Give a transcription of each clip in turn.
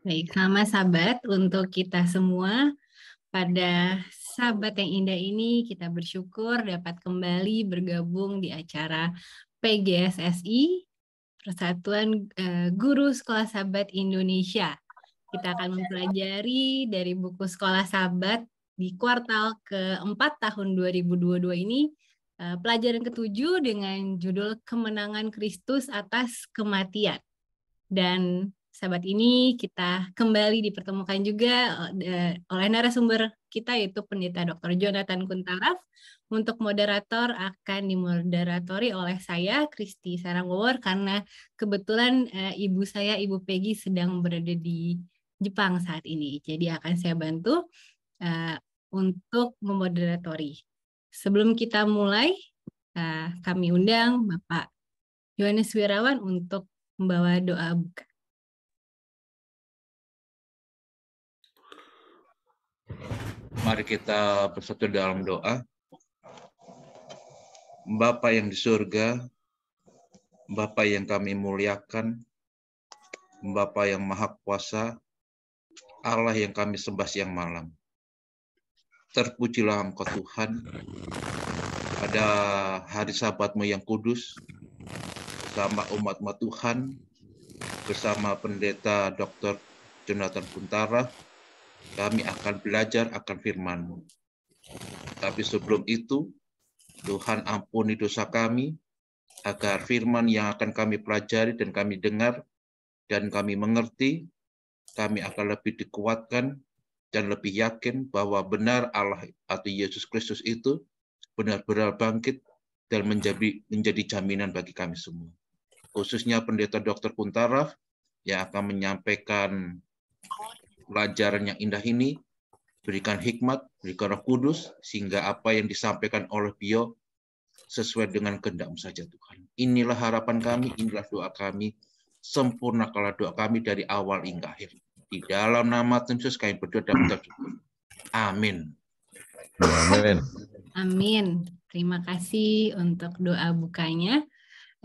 Baik, selamat sahabat untuk kita semua. Pada sahabat yang indah ini kita bersyukur dapat kembali bergabung di acara PGSSI Persatuan eh, Guru Sekolah Sahabat Indonesia. Kita akan mempelajari dari buku Sekolah Sahabat di kuartal keempat tahun 2022 ini Eh, pelajaran ketujuh dengan judul Kemenangan Kristus atas Kematian. Dan sahabat ini kita kembali dipertemukan juga eh, eh, oleh narasumber kita yaitu Pendeta Dr. Jonathan Kuntaraf. Untuk moderator akan dimoderatori oleh saya, Kristi Sarangwor, karena kebetulan e, ibu saya, Ibu Peggy, sedang berada di Jepang saat ini. Jadi akan saya bantu e, untuk memoderatori. Sebelum kita mulai, eh, kami undang Bapak Yohanes Wirawan untuk membawa doa buka. Mari kita bersatu dalam doa. Bapa yang di surga, Bapa yang kami muliakan, Bapa yang maha kuasa, Allah yang kami sembah siang malam. Terpujilah engkau Tuhan pada hari sabatmu yang kudus bersama umat-umat Tuhan bersama pendeta Dr. Jonathan Puntara kami akan belajar akan firman-Mu. Tapi sebelum itu, Tuhan ampuni dosa kami, agar firman yang akan kami pelajari dan kami dengar, dan kami mengerti, kami akan lebih dikuatkan, dan lebih yakin bahwa benar Allah atau Yesus Kristus itu benar-benar bangkit dan menjadi menjadi jaminan bagi kami semua. Khususnya pendeta Dr. Puntaraf yang akan menyampaikan pelajaran yang indah ini, berikan hikmat, berikan roh kudus, sehingga apa yang disampaikan oleh Bio sesuai dengan kehendakmu saja Tuhan. Inilah harapan kami, inilah doa kami, sempurna kalau doa kami dari awal hingga akhir. Di dalam nama Tuhan Yesus kami berdoa dan minta Amin. Amin. Amin. Terima kasih untuk doa bukanya.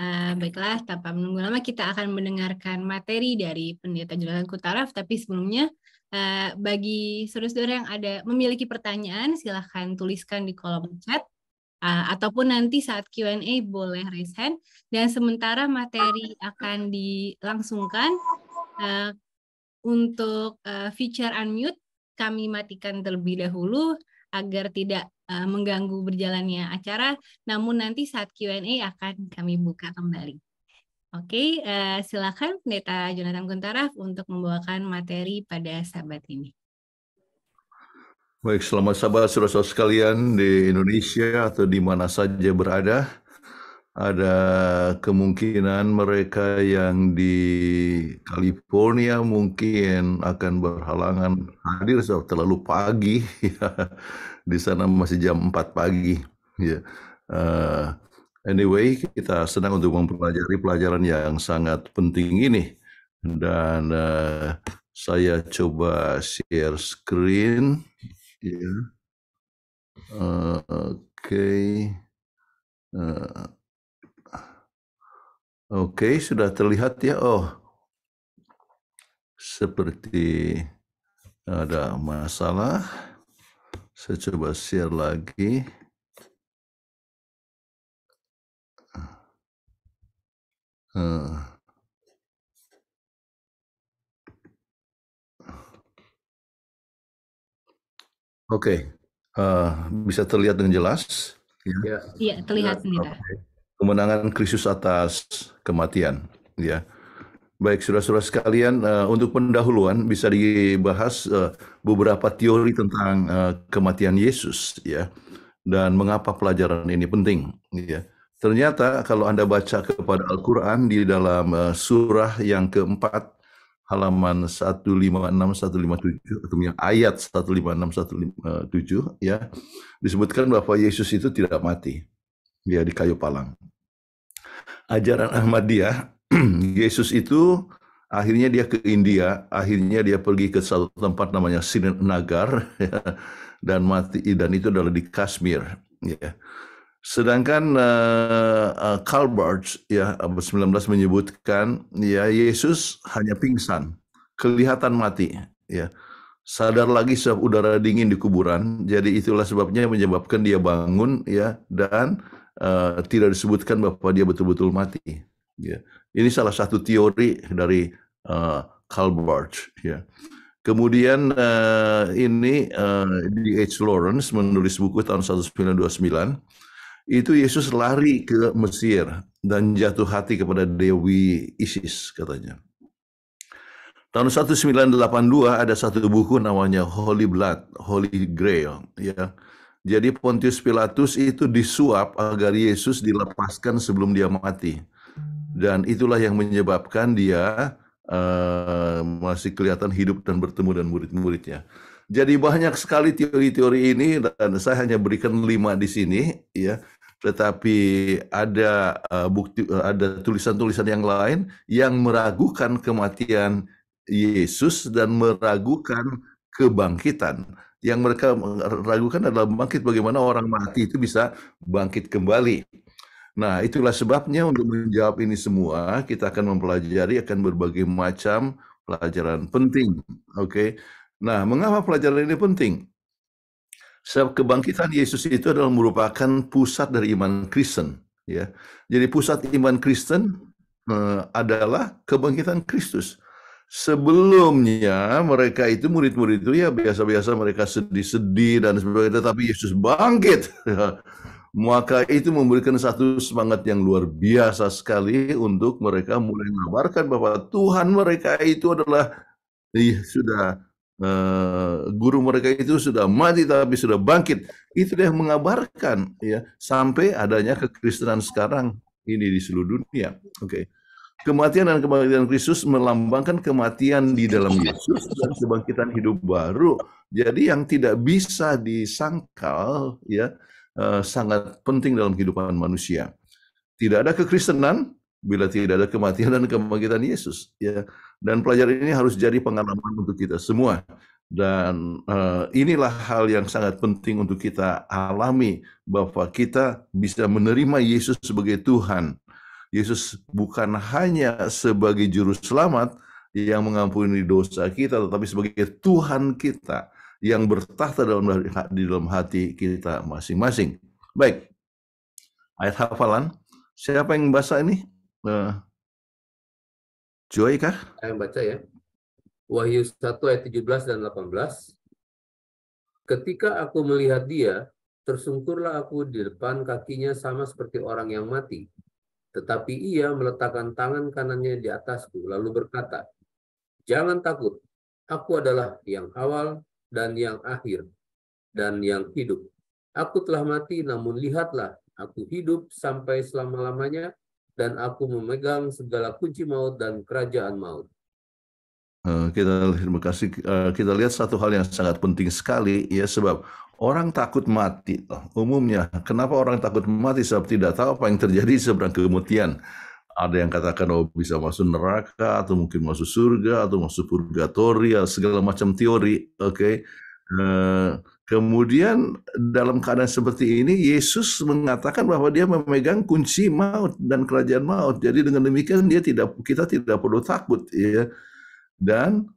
Uh, baiklah, tanpa menunggu lama kita akan mendengarkan materi dari Pendeta Julalan Kutaraf. Tapi sebelumnya, uh, bagi saudara-saudara yang ada memiliki pertanyaan, silahkan tuliskan di kolom chat. Uh, ataupun nanti saat Q&A boleh raise hand. Dan sementara materi akan dilangsungkan, uh, untuk uh, feature unmute kami matikan terlebih dahulu agar tidak uh, mengganggu berjalannya acara, namun nanti saat Q&A akan kami buka kembali. Oke, okay, uh, eh, silakan Pendeta Jonathan Guntaraf untuk membawakan materi pada sahabat ini. Baik, selamat sahabat saudara-saudara sekalian di Indonesia atau di mana saja berada ada kemungkinan mereka yang di California mungkin akan berhalangan hadir sebab terlalu pagi. Ya, di sana masih jam 4 pagi. Ya. Uh, anyway, kita senang untuk mempelajari pelajaran yang sangat penting ini. Dan uh, saya coba share screen. Ya. Uh, Oke. Okay. Uh, Oke, sudah terlihat ya. Oh, seperti ada masalah. Saya coba share lagi. Hmm. Oke, okay. uh, eh, bisa terlihat dengan jelas? Iya, ya, terlihat sendiri. Okay kemenangan Kristus atas kematian ya. Baik saudara-saudara sekalian, uh, untuk pendahuluan bisa dibahas uh, beberapa teori tentang uh, kematian Yesus ya dan mengapa pelajaran ini penting ya. Ternyata kalau Anda baca kepada Al-Qur'an di dalam uh, surah yang keempat halaman 156 157 atau yang ayat 156 157 ya disebutkan bahwa Yesus itu tidak mati dia ya, di kayu palang ajaran Ahmadiyah, Yesus itu akhirnya dia ke India, akhirnya dia pergi ke satu tempat namanya Srinagar dan mati dan itu adalah di Kashmir ya. Sedangkan uh, uh, ya abad 19 menyebutkan ya Yesus hanya pingsan, kelihatan mati ya. Sadar lagi sebab udara dingin di kuburan, jadi itulah sebabnya menyebabkan dia bangun ya dan Eh, tidak disebutkan bahwa dia betul-betul mati. Ya. Ini salah satu teori dari uh, Karl Barth. Ya. Kemudian uh, ini uh, H Lawrence menulis buku tahun 1929. Itu Yesus lari ke Mesir dan jatuh hati kepada Dewi Isis katanya. Tahun 1982 ada satu buku namanya Holy Blood, Holy Grail, ya jadi Pontius Pilatus itu disuap agar Yesus dilepaskan sebelum dia mati. Dan itulah yang menyebabkan dia uh, masih kelihatan hidup dan bertemu dan murid-muridnya. Jadi banyak sekali teori-teori ini dan saya hanya berikan lima di sini ya. Tetapi ada uh, bukti uh, ada tulisan-tulisan yang lain yang meragukan kematian Yesus dan meragukan kebangkitan yang mereka ragukan adalah bangkit bagaimana orang mati itu bisa bangkit kembali. Nah, itulah sebabnya untuk menjawab ini semua kita akan mempelajari akan berbagai macam pelajaran penting. Oke. Okay? Nah, mengapa pelajaran ini penting? Sebab kebangkitan Yesus itu adalah merupakan pusat dari iman Kristen, ya. Jadi pusat iman Kristen eh, adalah kebangkitan Kristus. Sebelumnya mereka itu murid-murid itu ya biasa-biasa mereka sedih-sedih dan sebagainya, tetapi Yesus bangkit. Maka itu memberikan satu semangat yang luar biasa sekali untuk mereka mulai mengabarkan bahwa Tuhan mereka itu adalah eh, sudah guru mereka itu sudah mati tapi sudah bangkit. Itu dia mengabarkan ya sampai adanya kekristenan sekarang ini di seluruh dunia. Oke. Okay. Kematian dan kebangkitan Kristus melambangkan kematian di dalam Yesus dan kebangkitan hidup baru. Jadi yang tidak bisa disangkal ya eh, sangat penting dalam kehidupan manusia. Tidak ada kekristenan bila tidak ada kematian dan kebangkitan Yesus ya. Dan pelajaran ini harus jadi pengalaman untuk kita semua. Dan uh, inilah hal yang sangat penting untuk kita alami bahwa kita bisa menerima Yesus sebagai Tuhan Yesus bukan hanya sebagai juru selamat yang mengampuni dosa kita, tetapi sebagai Tuhan kita yang bertahta dalam di dalam hati kita masing-masing. Baik, ayat hafalan. Siapa yang baca ini? Uh, Joy kah? Saya baca ya. Wahyu 1 ayat 17 dan 18. Ketika aku melihat dia, tersungkurlah aku di depan kakinya sama seperti orang yang mati. Tetapi ia meletakkan tangan kanannya di atasku, lalu berkata, Jangan takut, aku adalah yang awal dan yang akhir, dan yang hidup. Aku telah mati, namun lihatlah, aku hidup sampai selama-lamanya, dan aku memegang segala kunci maut dan kerajaan maut. Eh, kita terima kasih eh, kita lihat satu hal yang sangat penting sekali ya sebab orang takut mati umumnya kenapa orang takut mati sebab tidak tahu apa yang terjadi seberang kemudian ada yang katakan oh bisa masuk neraka atau mungkin masuk surga atau masuk purgatori segala macam teori oke okay? Eh, kemudian dalam keadaan seperti ini Yesus mengatakan bahwa dia memegang kunci maut dan kerajaan maut. Jadi dengan demikian dia tidak kita tidak perlu takut ya dan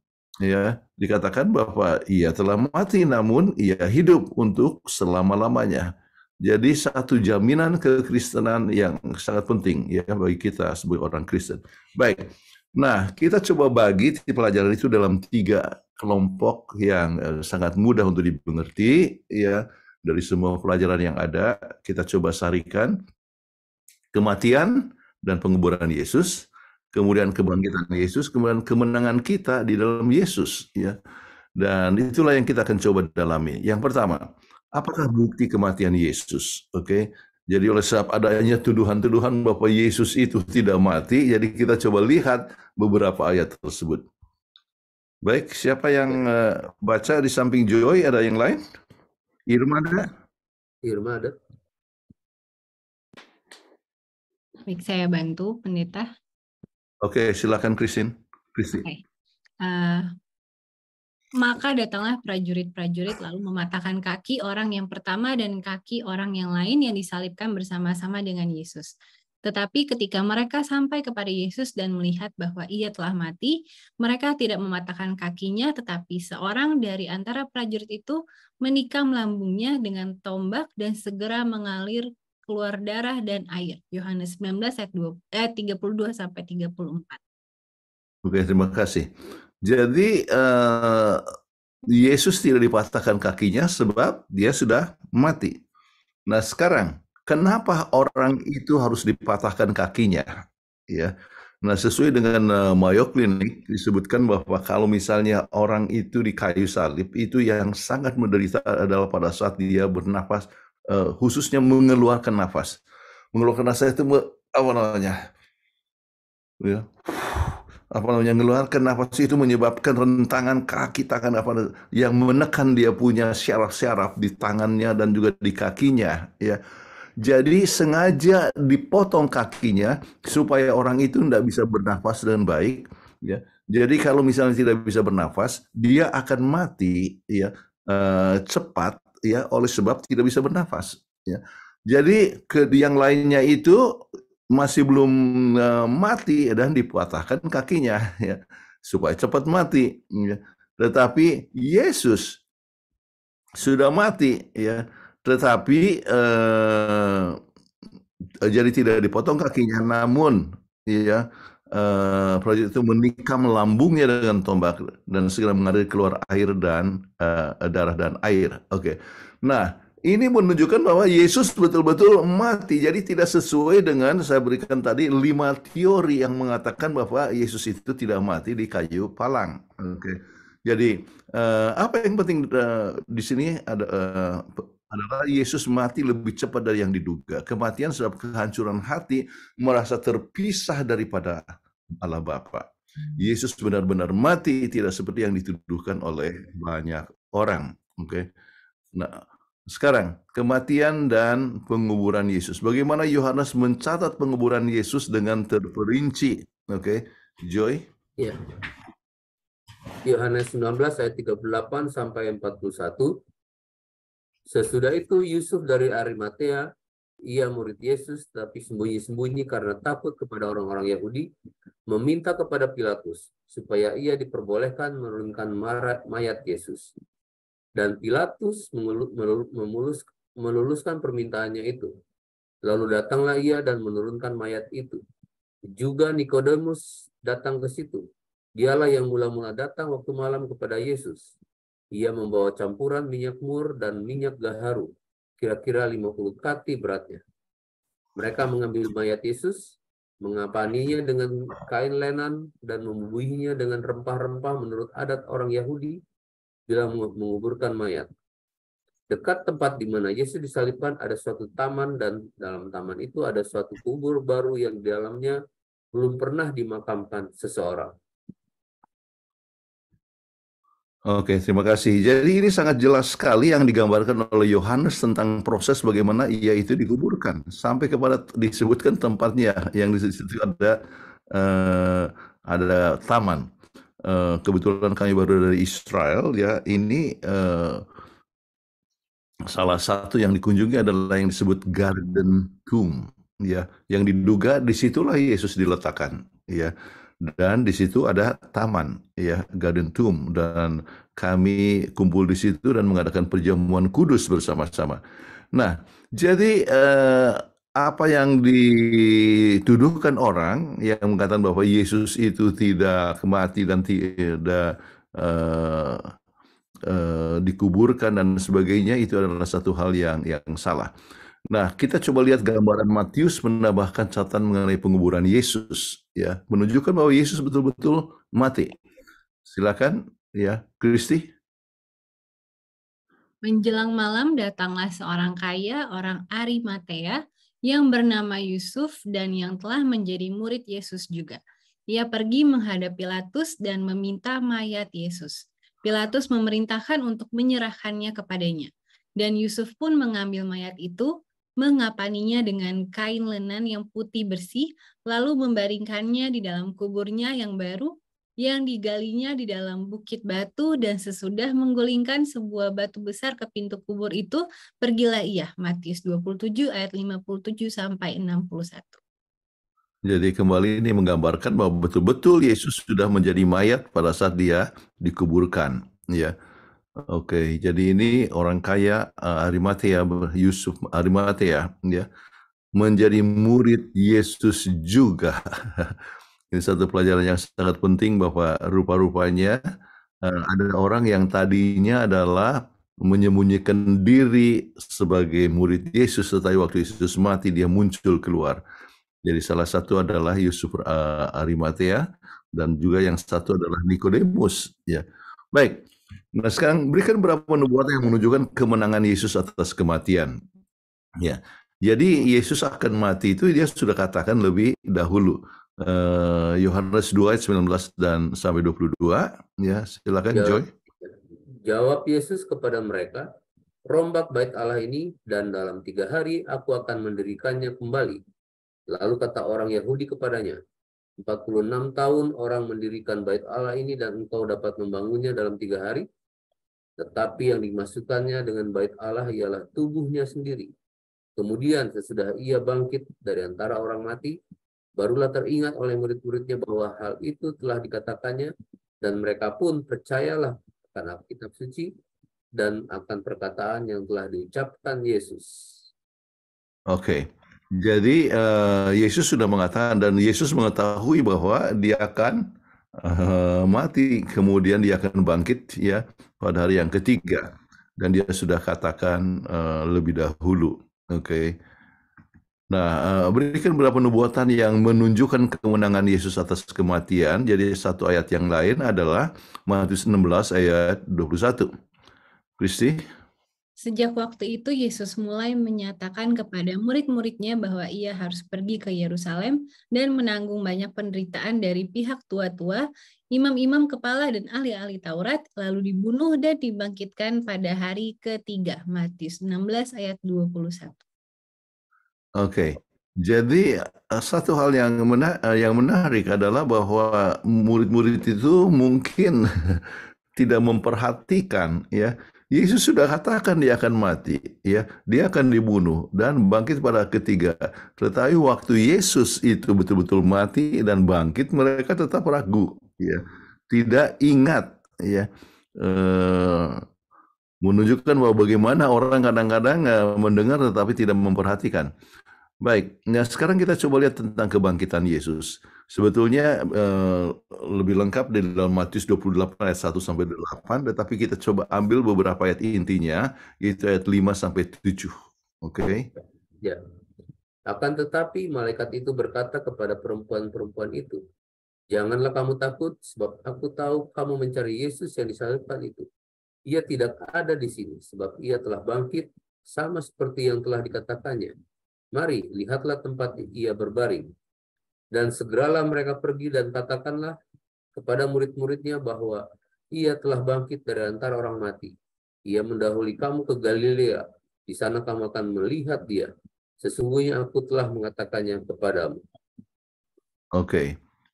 ya dikatakan bahwa ia telah mati namun ia hidup untuk selama-lamanya. Jadi satu jaminan kekristenan yang sangat penting ya bagi kita sebagai orang Kristen. Baik. Nah, kita coba bagi pelajaran itu dalam tiga kelompok yang eh, sangat mudah untuk dimengerti ya dari semua pelajaran yang ada kita coba sarikan kematian dan penguburan Yesus kemudian kebangkitan Yesus, kemudian kemenangan kita di dalam Yesus, ya. Dan itulah yang kita akan coba dalami. Yang pertama, apakah bukti kematian Yesus? Oke. Okay? Jadi oleh sebab adanya tuduhan-tuduhan bahwa Yesus itu tidak mati, jadi kita coba lihat beberapa ayat tersebut. Baik, siapa yang eh, baca di samping Joy ada yang lain? Irma ada? Irma ada. Baik, saya bantu pendeta. Oke, okay, silakan Kristin. Kristin. Okay. Uh, eh, maka datanglah prajurit-prajurit lalu mematahkan kaki orang yang pertama dan kaki orang yang lain yang disalibkan bersama-sama dengan Yesus. Tetapi ketika mereka sampai kepada Yesus dan melihat bahwa ia telah mati, mereka tidak mematahkan kakinya, tetapi seorang dari antara prajurit itu menikam lambungnya dengan tombak dan segera mengalir keluar darah dan air. Yohanes 19 ayat 20, eh, 32 sampai 34. Oke, terima kasih. Jadi uh, Yesus tidak dipatahkan kakinya sebab dia sudah mati. Nah, sekarang kenapa orang itu harus dipatahkan kakinya? Ya. Nah, sesuai dengan uh, Mayo Clinic disebutkan bahwa kalau misalnya orang itu di kayu salib itu yang sangat menderita adalah pada saat dia bernapas uh, khususnya mengeluarkan nafas. Mengeluarkan nafas itu apa namanya? Ya. Apa namanya? Mengeluarkan nafas itu menyebabkan rentangan kaki tangan apa yang menekan dia punya syaraf-syaraf di tangannya dan juga di kakinya, ya. Jadi sengaja dipotong kakinya supaya orang itu tidak bisa bernafas dengan baik, ya. Jadi kalau misalnya tidak bisa bernafas, dia akan mati ya eh, cepat ya oleh sebab tidak bisa bernafas ya. Jadi ke yang lainnya itu masih belum uh, mati dan dipatahkan kakinya ya supaya cepat mati ya. Tetapi Yesus sudah mati ya tetapi uh, jadi tidak dipotong kakinya namun ya uh, proyek itu menikam lambungnya dengan tombak dan segera mengalir keluar air dan uh, darah dan air. Oke. Okay. Nah, ini menunjukkan bahwa Yesus betul-betul mati. Jadi tidak sesuai dengan saya berikan tadi lima teori yang mengatakan bahwa Yesus itu tidak mati di kayu palang. Oke. Okay. Jadi uh, apa yang penting uh, di sini ada uh, adalah Yesus mati lebih cepat dari yang diduga. Kematian sebab kehancuran hati merasa terpisah daripada Allah Bapa. Hmm. Yesus benar-benar mati tidak seperti yang dituduhkan oleh banyak orang. Oke. Okay? Nah, sekarang kematian dan penguburan Yesus. Bagaimana Yohanes mencatat penguburan Yesus dengan terperinci? Oke, okay? Joy. Iya. Yohanes 19 ayat 38 sampai 41 Sesudah itu Yusuf dari Arimatea, ia murid Yesus tapi sembunyi-sembunyi karena takut kepada orang-orang Yahudi, meminta kepada Pilatus supaya ia diperbolehkan menurunkan mayat Yesus. Dan Pilatus memulus, meluluskan permintaannya itu. Lalu datanglah ia dan menurunkan mayat itu. Juga Nikodemus datang ke situ. Dialah yang mula-mula datang waktu malam kepada Yesus ia membawa campuran minyak mur dan minyak gaharu, kira-kira 50 kati beratnya. Mereka mengambil mayat Yesus, mengapaninya dengan kain lenan, dan membuihinya dengan rempah-rempah menurut adat orang Yahudi bila menguburkan mayat. Dekat tempat di mana Yesus disalibkan ada suatu taman dan dalam taman itu ada suatu kubur baru yang di dalamnya belum pernah dimakamkan seseorang. Oke, terima kasih. Jadi ini sangat jelas sekali yang digambarkan oleh Yohanes tentang proses bagaimana ia itu dikuburkan sampai kepada disebutkan tempatnya yang di situ ada eh, ada taman. Eh, kebetulan kami baru dari Israel ya. Ini eh, salah satu yang dikunjungi adalah yang disebut Garden Tomb ya, yang diduga disitulah Yesus diletakkan ya dan di situ ada taman ya Garden Tomb dan kami kumpul di situ dan mengadakan perjamuan kudus bersama-sama. Nah, jadi eh, apa yang dituduhkan orang yang mengatakan bahwa Yesus itu tidak mati dan tidak eh, eh, dikuburkan dan sebagainya itu adalah satu hal yang yang salah. Nah, kita coba lihat gambaran Matius menambahkan catatan mengenai penguburan Yesus, ya, menunjukkan bahwa Yesus betul-betul mati. Silakan, ya, Kristi. Menjelang malam datanglah seorang kaya, orang Arimatea, yang bernama Yusuf dan yang telah menjadi murid Yesus juga. Ia pergi menghadap Pilatus dan meminta mayat Yesus. Pilatus memerintahkan untuk menyerahkannya kepadanya. Dan Yusuf pun mengambil mayat itu, mengapaninya dengan kain lenan yang putih bersih, lalu membaringkannya di dalam kuburnya yang baru, yang digalinya di dalam bukit batu, dan sesudah menggulingkan sebuah batu besar ke pintu kubur itu, pergilah ia. Matius 27 ayat 57 sampai 61. Jadi kembali ini menggambarkan bahwa betul-betul Yesus sudah menjadi mayat pada saat dia dikuburkan, ya. Oke, jadi ini orang kaya eh, Arimatea Yusuf Arimatea ya menjadi murid Yesus juga. ini satu pelajaran yang sangat penting bahwa rupa-rupanya eh, ada orang yang tadinya adalah menyembunyikan diri sebagai murid Yesus tetapi waktu Yesus mati dia muncul keluar. Jadi salah satu adalah Yusuf eh, Arimatea dan juga yang satu adalah Nikodemus ya. Baik, Nah sekarang berikan berapa nubuat yang menunjukkan kemenangan Yesus atas kematian. Ya, jadi Yesus akan mati itu dia sudah katakan lebih dahulu. Eh, Yohanes uh, 2 ayat 19 dan sampai 22 ya silakan jawab, Joy. Jawab Yesus kepada mereka, rombak bait Allah ini dan dalam tiga hari aku akan mendirikannya kembali. Lalu kata orang Yahudi kepadanya, 46 tahun orang mendirikan bait Allah ini dan engkau dapat membangunnya dalam tiga hari? Tetapi yang dimasukkannya dengan bait Allah ialah tubuhnya sendiri. Kemudian sesudah ia bangkit dari antara orang mati, barulah teringat oleh murid-muridnya bahwa hal itu telah dikatakannya dan mereka pun percayalah karena kitab suci dan akan perkataan yang telah diucapkan Yesus. Oke. Okay. Jadi uh, Yesus sudah mengatakan dan Yesus mengetahui bahwa dia akan uh, mati, kemudian dia akan bangkit ya pada hari yang ketiga dan dia sudah katakan uh, lebih dahulu. Oke. Okay. Nah, eh, berikan beberapa nubuatan yang menunjukkan kemenangan Yesus atas kematian. Jadi satu ayat yang lain adalah Matius 16 ayat 21. Kristi? Sejak waktu itu Yesus mulai menyatakan kepada murid-muridnya bahwa ia harus pergi ke Yerusalem dan menanggung banyak penderitaan dari pihak tua-tua, imam-imam kepala dan ahli-ahli Taurat, lalu dibunuh dan dibangkitkan pada hari ketiga. Matius 16 ayat 21. Oke. Jadi eh, satu hal yang eh, yang menarik adalah bahwa murid-murid itu mungkin tidak memperhatikan ya Yesus sudah katakan dia akan mati, ya, dia akan dibunuh dan bangkit pada ketiga. Tetapi waktu Yesus itu betul-betul mati dan bangkit, mereka tetap ragu, ya, tidak ingat, ya, eh, menunjukkan bahwa bagaimana orang kadang-kadang eh, mendengar tetapi tidak memperhatikan. Baik, nah sekarang kita coba lihat tentang kebangkitan Yesus. Sebetulnya eh, lebih lengkap dari dalam Matius 28 ayat 1 sampai 8, tetapi kita coba ambil beberapa ayat intinya, yaitu ayat 5 sampai 7. Oke. Okay? Ya. Akan tetapi malaikat itu berkata kepada perempuan-perempuan itu, "Janganlah kamu takut, sebab aku tahu kamu mencari Yesus yang disalibkan itu. Ia tidak ada di sini sebab ia telah bangkit sama seperti yang telah dikatakannya." Mari, lihatlah tempat ia berbaring. Dan segeralah mereka pergi dan katakanlah kepada murid-muridnya bahwa ia telah bangkit dari antara orang mati. Ia mendahului kamu ke Galilea. Di sana kamu akan melihat dia. Sesungguhnya aku telah mengatakannya kepadamu. Oke. Okay.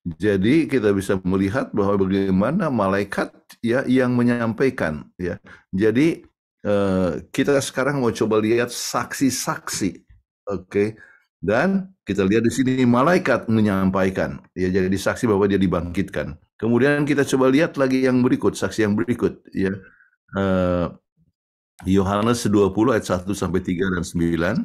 Jadi kita bisa melihat bahwa bagaimana malaikat ya yang menyampaikan ya. Jadi eh, kita sekarang mau coba lihat saksi-saksi Oke. Dan kita lihat di sini malaikat menyampaikan. Ya jadi saksi bahwa dia dibangkitkan. Kemudian kita coba lihat lagi yang berikut, saksi yang berikut ya. Eh, Yohanes uh, 20 ayat 1 sampai 3 dan 9 uh,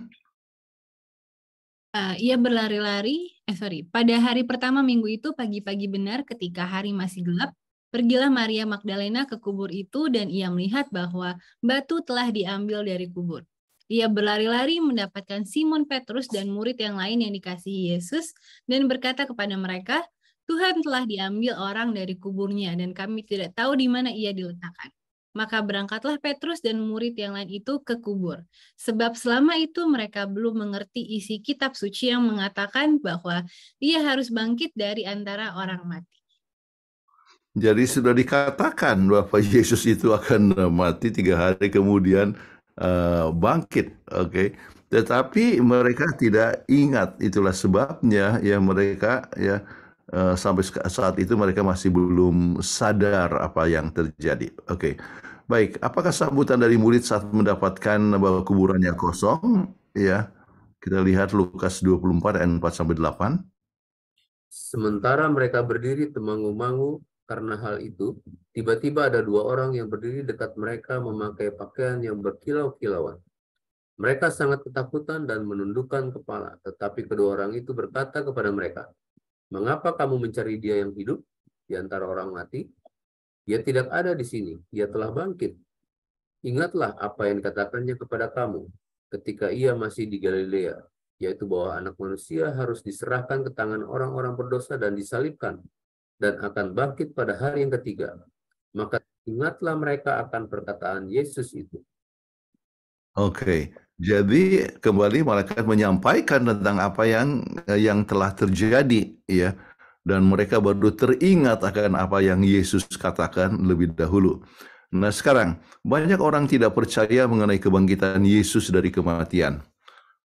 eh, ia berlari-lari, eh sorry, pada hari pertama minggu itu pagi-pagi benar ketika hari masih gelap, pergilah Maria Magdalena ke kubur itu dan ia melihat bahwa batu telah diambil dari kubur. Ia berlari-lari mendapatkan Simon Petrus dan murid yang lain yang dikasihi Yesus dan berkata kepada mereka, Tuhan telah diambil orang dari kuburnya dan kami tidak tahu di mana ia diletakkan. Maka berangkatlah Petrus dan murid yang lain itu ke kubur. Sebab selama itu mereka belum mengerti isi kitab suci yang mengatakan bahwa ia harus bangkit dari antara orang mati. Jadi sudah dikatakan bahwa Yesus itu akan mati tiga hari kemudian Eh, bangkit, oke. Okay? Tetapi mereka tidak ingat, itulah sebabnya ya mereka ya uh, sampai saat itu mereka masih belum sadar apa yang terjadi. Oke. Okay. Baik, apakah sambutan dari murid saat mendapatkan bahwa kuburannya kosong? Ya. Kita lihat Lukas 24 ayat 4 sampai 8. Sementara mereka berdiri temangu-mangu, karena hal itu, tiba-tiba ada dua orang yang berdiri dekat mereka memakai pakaian yang berkilau-kilauan. Mereka sangat ketakutan dan menundukkan kepala, tetapi kedua orang itu berkata kepada mereka, Mengapa kamu mencari dia yang hidup di antara orang mati? Dia tidak ada di sini, dia telah bangkit. Ingatlah apa yang dikatakannya kepada kamu ketika ia masih di Galilea, yaitu bahwa anak manusia harus diserahkan ke tangan orang-orang berdosa dan disalibkan, dan akan bangkit pada hari yang ketiga. Maka ingatlah mereka akan perkataan Yesus itu. Oke, okay. jadi kembali malaikat menyampaikan tentang apa yang yang telah terjadi, ya, dan mereka baru teringat akan apa yang Yesus katakan lebih dahulu. Nah sekarang banyak orang tidak percaya mengenai kebangkitan Yesus dari kematian.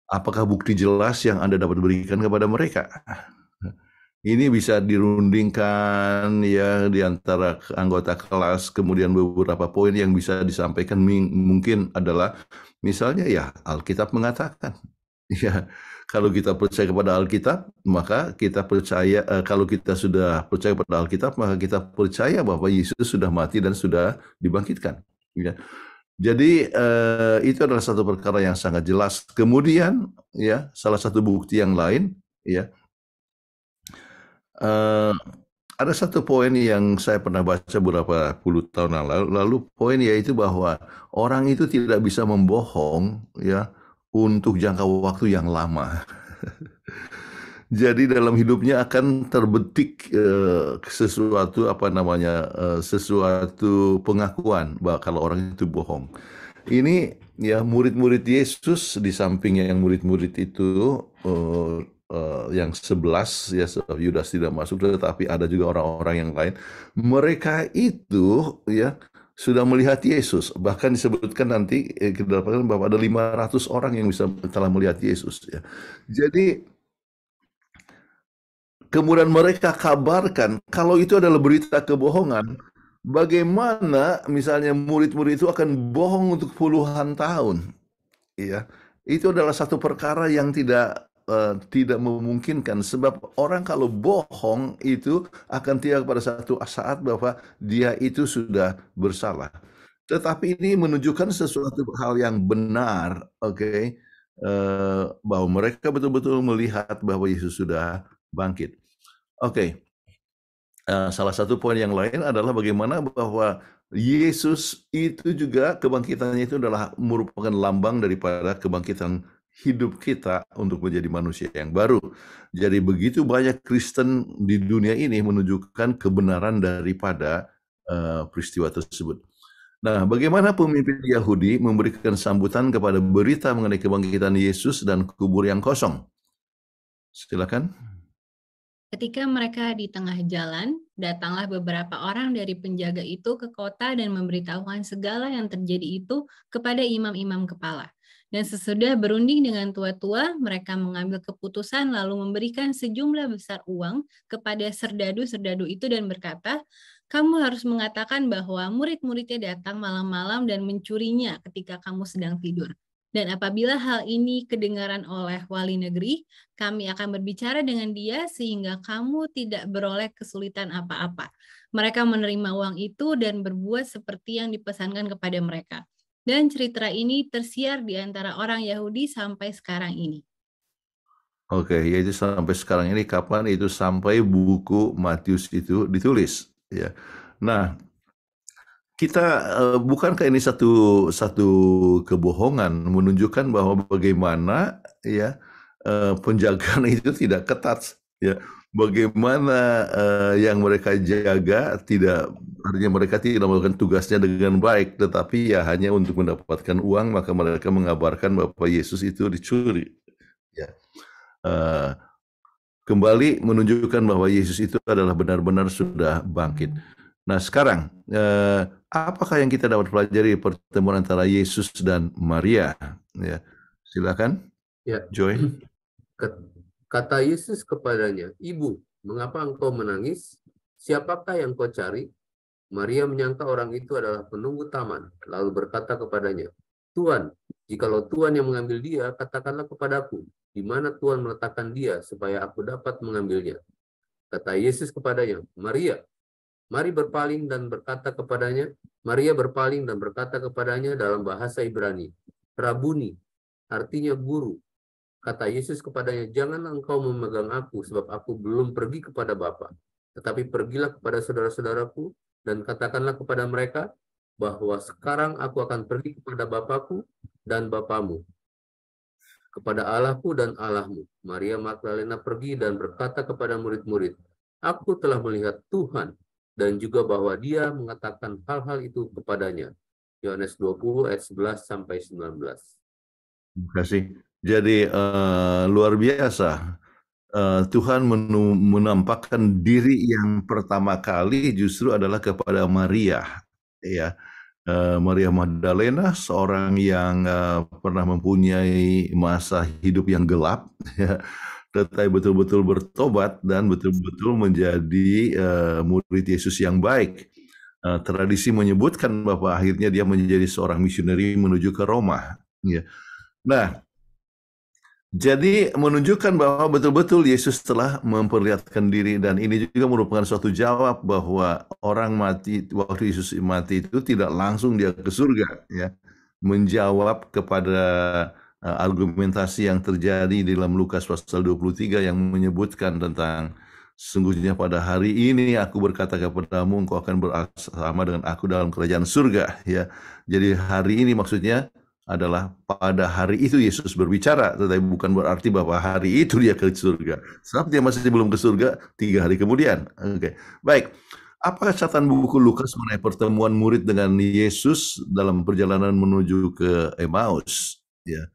Apakah bukti jelas yang Anda dapat berikan kepada mereka? ini bisa dirundingkan ya di antara anggota kelas kemudian beberapa poin yang bisa disampaikan mungkin adalah misalnya ya Alkitab mengatakan ya kalau kita percaya kepada Alkitab maka kita percaya eh, kalau kita sudah percaya kepada Alkitab maka kita percaya bahwa Yesus sudah mati dan sudah dibangkitkan ya jadi eh, itu adalah satu perkara yang sangat jelas kemudian ya salah satu bukti yang lain ya Uh, ada satu poin yang saya pernah baca beberapa puluh tahun lalu. Lalu poin yaitu bahwa orang itu tidak bisa membohong ya untuk jangka waktu yang lama. Jadi dalam hidupnya akan terbetik eh, sesuatu apa namanya eh, sesuatu pengakuan bahwa kalau orang itu bohong. Ini ya murid-murid Yesus di sampingnya yang murid-murid itu eh, uh, yang sebelas ya Yudas tidak masuk tetapi ada juga orang-orang yang lain mereka itu ya sudah melihat Yesus bahkan disebutkan nanti eh, kita dapatkan bahwa ada 500 orang yang bisa telah melihat Yesus ya jadi kemudian mereka kabarkan kalau itu adalah berita kebohongan bagaimana misalnya murid-murid itu akan bohong untuk puluhan tahun ya itu adalah satu perkara yang tidak uh, tidak memungkinkan sebab orang kalau bohong itu akan tiba pada satu saat bahwa dia itu sudah bersalah. Tetapi ini menunjukkan sesuatu hal yang benar, oke, okay? uh, eh, bahwa mereka betul-betul melihat bahwa Yesus sudah bangkit. Oke, okay. uh, eh, salah satu poin yang lain adalah bagaimana bahwa Yesus itu juga kebangkitannya itu adalah merupakan lambang daripada kebangkitan hidup kita untuk menjadi manusia yang baru. Jadi begitu banyak Kristen di dunia ini menunjukkan kebenaran daripada uh, peristiwa tersebut. Nah, bagaimana pemimpin Yahudi memberikan sambutan kepada berita mengenai kebangkitan Yesus dan kubur yang kosong? Silakan. Ketika mereka di tengah jalan, datanglah beberapa orang dari penjaga itu ke kota dan memberitahukan segala yang terjadi itu kepada imam-imam kepala. Dan sesudah berunding dengan tua-tua, mereka mengambil keputusan lalu memberikan sejumlah besar uang kepada serdadu-serdadu itu dan berkata, kamu harus mengatakan bahwa murid-muridnya datang malam-malam dan mencurinya ketika kamu sedang tidur. Dan apabila hal ini kedengaran oleh wali negeri, kami akan berbicara dengan dia sehingga kamu tidak beroleh kesulitan apa-apa. Mereka menerima uang itu dan berbuat seperti yang dipesankan kepada mereka dan cerita ini tersiar di antara orang Yahudi sampai sekarang ini. Oke, okay, yaitu sampai sekarang ini kapan itu sampai buku Matius itu ditulis, ya. Nah, kita eh, bukankah ini satu satu kebohongan menunjukkan bahwa bagaimana ya eh, penjagaan itu tidak ketat, ya bagaimana uh, yang mereka jaga tidak artinya mereka tidak melakukan tugasnya dengan baik tetapi ya hanya untuk mendapatkan uang maka mereka mengabarkan bahwa Yesus itu dicuri ya uh, kembali menunjukkan bahwa Yesus itu adalah benar-benar sudah bangkit nah sekarang uh, apakah yang kita dapat pelajari pertemuan antara Yesus dan Maria ya silakan ya Joy Kata Yesus kepadanya, Ibu, mengapa engkau menangis? Siapakah yang kau cari? Maria menyangka orang itu adalah penunggu taman, lalu berkata kepadanya, Tuan, jikalau Tuhan yang mengambil dia, katakanlah kepadaku, di mana Tuhan meletakkan dia, supaya aku dapat mengambilnya. Kata Yesus kepadanya, Maria. Mari berpaling dan berkata kepadanya, Maria berpaling dan berkata kepadanya dalam bahasa Ibrani, Rabuni, artinya guru, Kata Yesus kepadanya, jangan engkau memegang aku, sebab aku belum pergi kepada Bapa. Tetapi pergilah kepada saudara-saudaraku, dan katakanlah kepada mereka, bahwa sekarang aku akan pergi kepada Bapakku dan Bapamu, kepada Allahku dan Allahmu. Maria Magdalena pergi dan berkata kepada murid-murid, Aku telah melihat Tuhan, dan juga bahwa dia mengatakan hal-hal itu kepadanya. Yohanes 20 ayat 11 sampai 19. Terima kasih. Jadi uh, luar biasa. Uh, Tuhan menampakkan diri yang pertama kali justru adalah kepada Maria, ya. Uh, Maria Magdalena seorang yang uh, pernah mempunyai masa hidup yang gelap, ya, tetapi betul-betul bertobat dan betul-betul menjadi uh, murid Yesus yang baik. Uh, tradisi menyebutkan bahwa akhirnya dia menjadi seorang misioneri menuju ke Roma. Ya. Nah, jadi menunjukkan bahwa betul-betul Yesus telah memperlihatkan diri dan ini juga merupakan suatu jawab bahwa orang mati waktu Yesus mati itu tidak langsung dia ke surga ya menjawab kepada uh, argumentasi yang terjadi di dalam Lukas pasal 23 yang menyebutkan tentang sungguhnya pada hari ini aku berkata kepadamu engkau akan bersama dengan aku dalam kerajaan surga ya. Jadi hari ini maksudnya adalah pada hari itu Yesus berbicara, tetapi bukan berarti bahwa hari itu dia ke surga. Sebab dia masih belum ke surga tiga hari kemudian. Oke, okay. baik. Apakah catatan buku Lukas mengenai pertemuan murid dengan Yesus dalam perjalanan menuju ke Emmaus? Ya,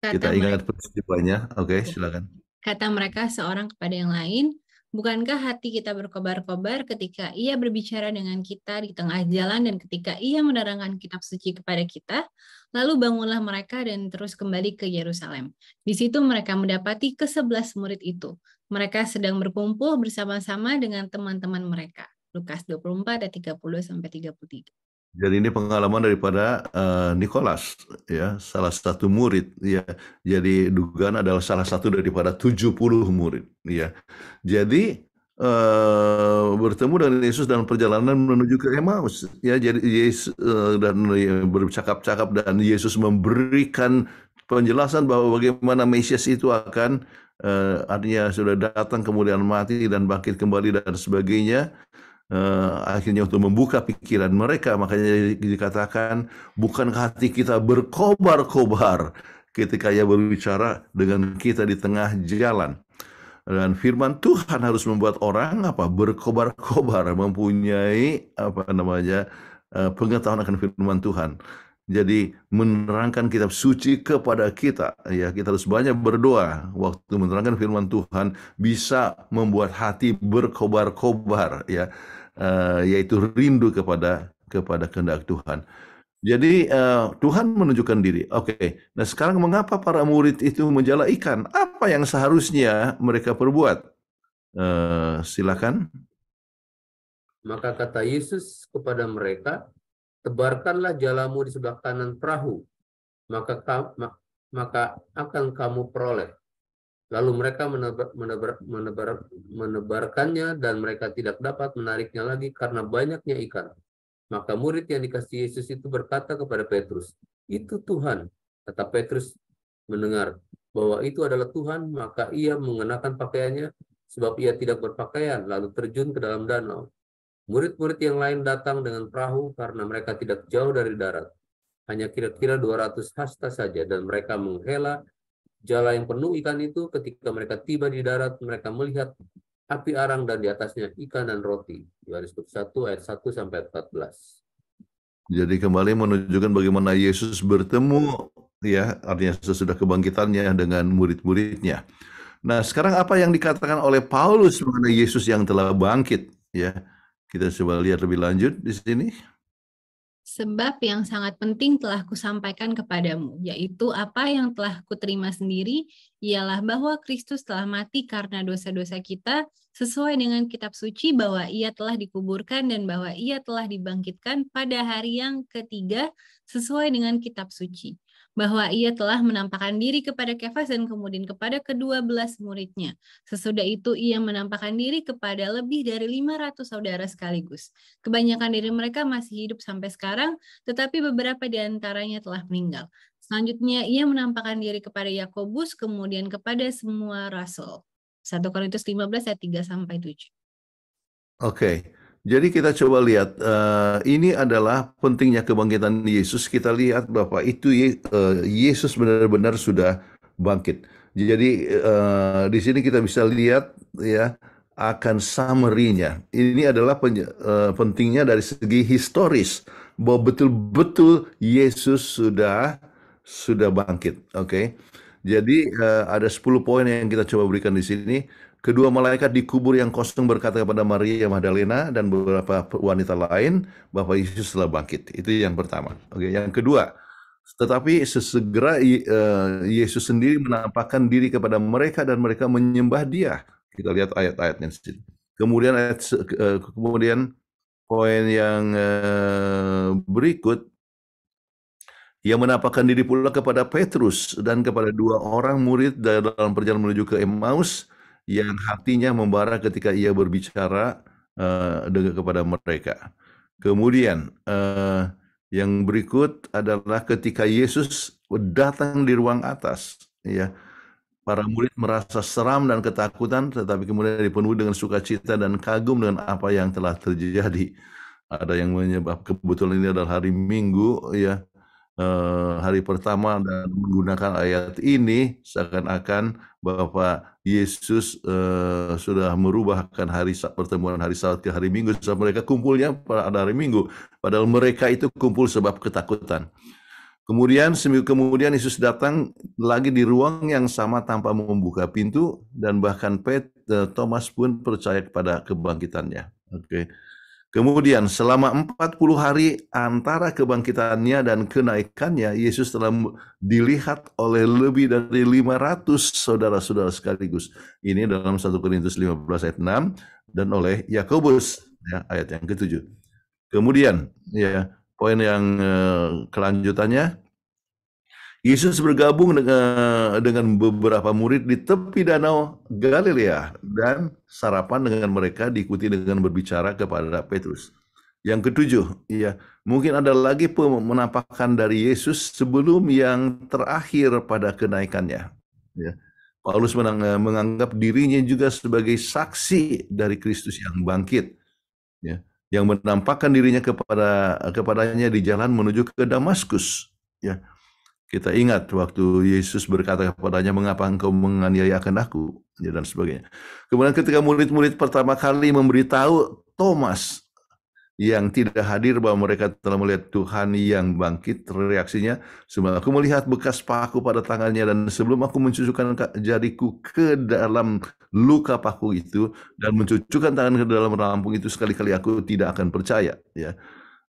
kita ingat peristiwanya. Oke, okay, silakan. Kata mereka seorang kepada yang lain, Bukankah hati kita berkobar-kobar ketika ia berbicara dengan kita di tengah jalan dan ketika ia menerangkan kitab suci kepada kita? Lalu bangunlah mereka dan terus kembali ke Yerusalem. Di situ mereka mendapati ke kesebelas murid itu. Mereka sedang berkumpul bersama-sama dengan teman-teman mereka. Lukas 24 dan 30 sampai 33. Jadi ini pengalaman daripada uh, Nikolas, ya, salah satu murid, ya. Jadi dugaan adalah salah satu daripada 70 murid, ya. Jadi uh, bertemu dengan Yesus dalam perjalanan menuju ke Emmaus. Ya, jadi Yesus uh, dan ya, bercakap-cakap dan Yesus memberikan penjelasan bahwa bagaimana Mesias itu akan uh, artinya sudah datang kemudian mati dan bangkit kembali dan sebagainya. Uh, akhirnya untuk membuka pikiran mereka makanya dikatakan bukan hati kita berkobar-kobar ketika ia berbicara dengan kita di tengah jalan dan firman Tuhan harus membuat orang apa berkobar-kobar mempunyai apa namanya eh, pengetahuan akan firman Tuhan. Jadi menerangkan kitab suci kepada kita ya kita harus banyak berdoa waktu menerangkan firman Tuhan bisa membuat hati berkobar-kobar ya eh, yaitu rindu kepada kepada kehendak Tuhan. Jadi uh, Tuhan menunjukkan diri. Oke. Okay. Nah, sekarang mengapa para murid itu menjala ikan? Apa yang seharusnya mereka perbuat? Uh, silakan. Maka kata Yesus kepada mereka, "Tebarkanlah jalamu di sebelah kanan perahu, maka maka akan kamu peroleh." Lalu mereka menebar, menebar, menebar, menebarkannya dan mereka tidak dapat menariknya lagi karena banyaknya ikan. Maka murid yang dikasih Yesus itu berkata kepada Petrus, itu Tuhan. Kata Petrus mendengar bahwa itu adalah Tuhan, maka ia mengenakan pakaiannya sebab ia tidak berpakaian, lalu terjun ke dalam danau. Murid-murid yang lain datang dengan perahu karena mereka tidak jauh dari darat. Hanya kira-kira 200 hasta saja dan mereka menghela jala yang penuh ikan itu ketika mereka tiba di darat mereka melihat api arang dan di atasnya ikan dan roti. Yohanes 1 ayat 1 sampai 14. Jadi kembali menunjukkan bagaimana Yesus bertemu ya artinya sesudah kebangkitannya dengan murid-muridnya. Nah, sekarang apa yang dikatakan oleh Paulus mengenai Yesus yang telah bangkit ya? Kita coba lihat lebih lanjut di sini. Sebab yang sangat penting telah kusampaikan kepadamu, yaitu apa yang telah kuterima sendiri, ialah bahwa Kristus telah mati karena dosa-dosa kita, sesuai dengan kitab suci bahwa ia telah dikuburkan dan bahwa ia telah dibangkitkan pada hari yang ketiga, sesuai dengan kitab suci bahwa ia telah menampakkan diri kepada Kefas dan kemudian kepada kedua belas muridnya. Sesudah itu ia menampakkan diri kepada lebih dari 500 saudara sekaligus. Kebanyakan dari mereka masih hidup sampai sekarang, tetapi beberapa di antaranya telah meninggal. Selanjutnya ia menampakkan diri kepada Yakobus, kemudian kepada semua rasul. 1 Korintus 15 ayat 3 sampai 7. Oke. Okay. Jadi kita coba lihat uh, ini adalah pentingnya kebangkitan Yesus. Kita lihat bahwa itu uh, Yesus benar-benar sudah bangkit. Jadi uh, di sini kita bisa lihat ya akan summary-nya. Ini adalah pen, uh, pentingnya dari segi historis bahwa betul-betul Yesus sudah sudah bangkit. Oke. Okay? Jadi uh, ada 10 poin yang kita coba berikan di sini. Kedua malaikat dikubur yang kosong berkata kepada Maria Magdalena dan beberapa wanita lain bahwa Yesus telah bangkit. Itu yang pertama. Oke, yang kedua, tetapi sesegera e, Yesus sendiri menampakkan diri kepada mereka dan mereka menyembah Dia. Kita lihat ayat-ayatnya di Kemudian ayat, e, kemudian poin yang e, berikut yang menampakkan diri pula kepada Petrus dan kepada dua orang murid dalam perjalanan menuju ke Emmaus yang hatinya membara ketika ia berbicara uh, dengan kepada mereka. Kemudian uh, yang berikut adalah ketika Yesus datang di ruang atas, ya. Para murid merasa seram dan ketakutan, tetapi kemudian dipenuhi dengan sukacita dan kagum dengan apa yang telah terjadi. Ada yang menyebab kebetulan ini adalah hari Minggu, ya, eh, hari pertama dan menggunakan ayat ini seakan-akan bahwa Yesus uh, sudah merubahkan hari pertemuan hari Sabat ke hari Minggu sebab mereka kumpulnya pada hari Minggu padahal mereka itu kumpul sebab ketakutan. Kemudian seminggu kemudian Yesus datang lagi di ruang yang sama tanpa membuka pintu dan bahkan Pet eh, Thomas pun percaya kepada kebangkitannya. Oke. Okay. Kemudian selama 40 hari antara kebangkitannya dan kenaikannya, Yesus telah dilihat oleh lebih dari 500 saudara-saudara sekaligus. Ini dalam 1 Korintus 15 ayat 6 dan oleh Yakobus ya, ayat yang ketujuh. Kemudian ya poin yang eh, kelanjutannya Yesus bergabung dengan, dengan beberapa murid di tepi danau Galilea dan sarapan dengan mereka diikuti dengan berbicara kepada Petrus. Yang ketujuh, ya, mungkin ada lagi penampakan dari Yesus sebelum yang terakhir pada kenaikannya. Ya. Paulus menganggap dirinya juga sebagai saksi dari Kristus yang bangkit. Ya yang menampakkan dirinya kepada kepadanya di jalan menuju ke Damaskus ya kita ingat waktu Yesus berkata kepadanya, mengapa engkau menganiaya akan aku? Ya, dan sebagainya. Kemudian ketika murid-murid pertama kali memberitahu Thomas yang tidak hadir bahwa mereka telah melihat Tuhan yang bangkit, reaksinya, sebelum aku melihat bekas paku pada tangannya dan sebelum aku mencucukkan jariku ke dalam luka paku itu dan mencucukkan tangan ke dalam rampung itu sekali-kali aku tidak akan percaya ya.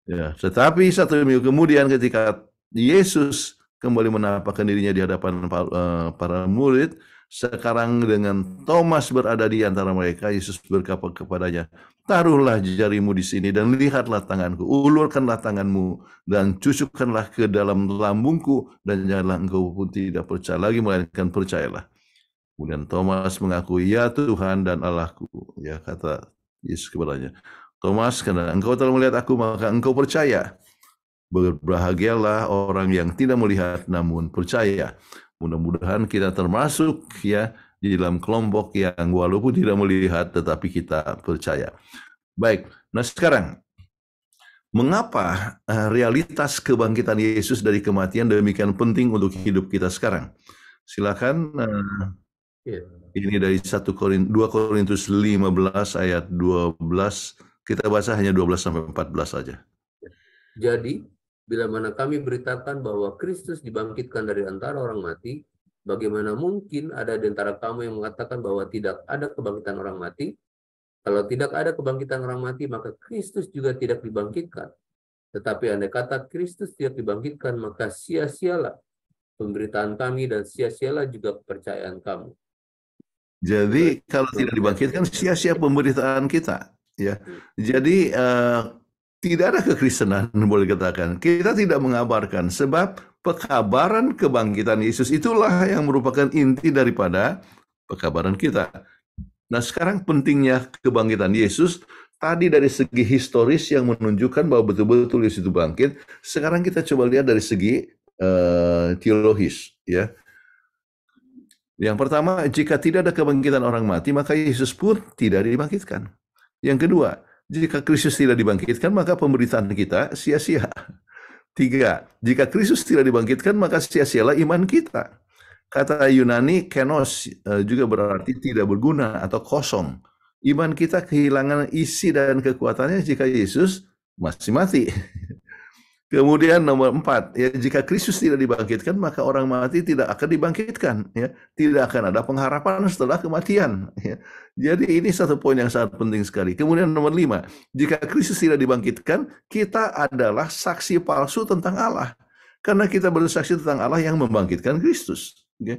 Ya, tetapi satu minggu kemudian ketika Yesus kembali menampakkan dirinya di hadapan eh, para murid. Sekarang dengan Thomas berada di antara mereka, Yesus berkata kepadanya, Taruhlah jarimu di sini dan lihatlah tanganku, ulurkanlah tanganmu dan cucukkanlah ke dalam lambungku dan janganlah engkau pun tidak percaya lagi, melainkan percayalah. Kemudian Thomas mengakui, ya Tuhan dan Allahku. Ya kata Yesus kepadanya, Thomas, karena engkau telah melihat aku, maka engkau percaya Berbahagialah orang yang tidak melihat namun percaya. Mudah-mudahan kita termasuk ya di dalam kelompok yang walaupun tidak melihat tetapi kita percaya. Baik, nah sekarang mengapa eh, realitas kebangkitan Yesus dari kematian demikian penting untuk hidup kita sekarang? Silakan eh, iya. ini dari 1 Korin 2 Korintus 15 ayat 12 kita bahas hanya 12 sampai 14 saja. Jadi Bila mana kami beritakan bahwa Kristus dibangkitkan dari antara orang mati, bagaimana mungkin ada di antara kamu yang mengatakan bahwa tidak ada kebangkitan orang mati? Kalau tidak ada kebangkitan orang mati, maka Kristus juga tidak dibangkitkan. Tetapi andai kata Kristus tidak dibangkitkan, maka sia-sialah pemberitaan kami dan sia-sialah juga kepercayaan kamu. Jadi kalau tidak dibangkitkan sia-sia pemberitaan kita, ya. Hmm. Jadi uh, tidak ada kekristenan boleh dikatakan. Kita tidak mengabarkan sebab pekabaran kebangkitan Yesus itulah yang merupakan inti daripada pekabaran kita. Nah, sekarang pentingnya kebangkitan Yesus tadi dari segi historis yang menunjukkan bahwa betul-betul Yesus itu bangkit. Sekarang kita coba lihat dari segi uh, teologis, ya. Yang pertama, jika tidak ada kebangkitan orang mati, maka Yesus pun tidak dibangkitkan. Yang kedua, jika Kristus tidak dibangkitkan, maka pemberitaan kita sia-sia. Tiga, jika Kristus tidak dibangkitkan, maka sia-sialah iman kita. Kata Yunani, kenos e, juga berarti tidak berguna atau kosong. Iman kita kehilangan isi dan kekuatannya jika Yesus masih mati. Kemudian nomor empat, ya jika Kristus tidak dibangkitkan maka orang mati tidak akan dibangkitkan, ya tidak akan ada pengharapan setelah kematian. Ya. Jadi ini satu poin yang sangat penting sekali. Kemudian nomor lima, jika Kristus tidak dibangkitkan kita adalah saksi palsu tentang Allah karena kita bersaksi tentang Allah yang membangkitkan Kristus. Okay. Ya.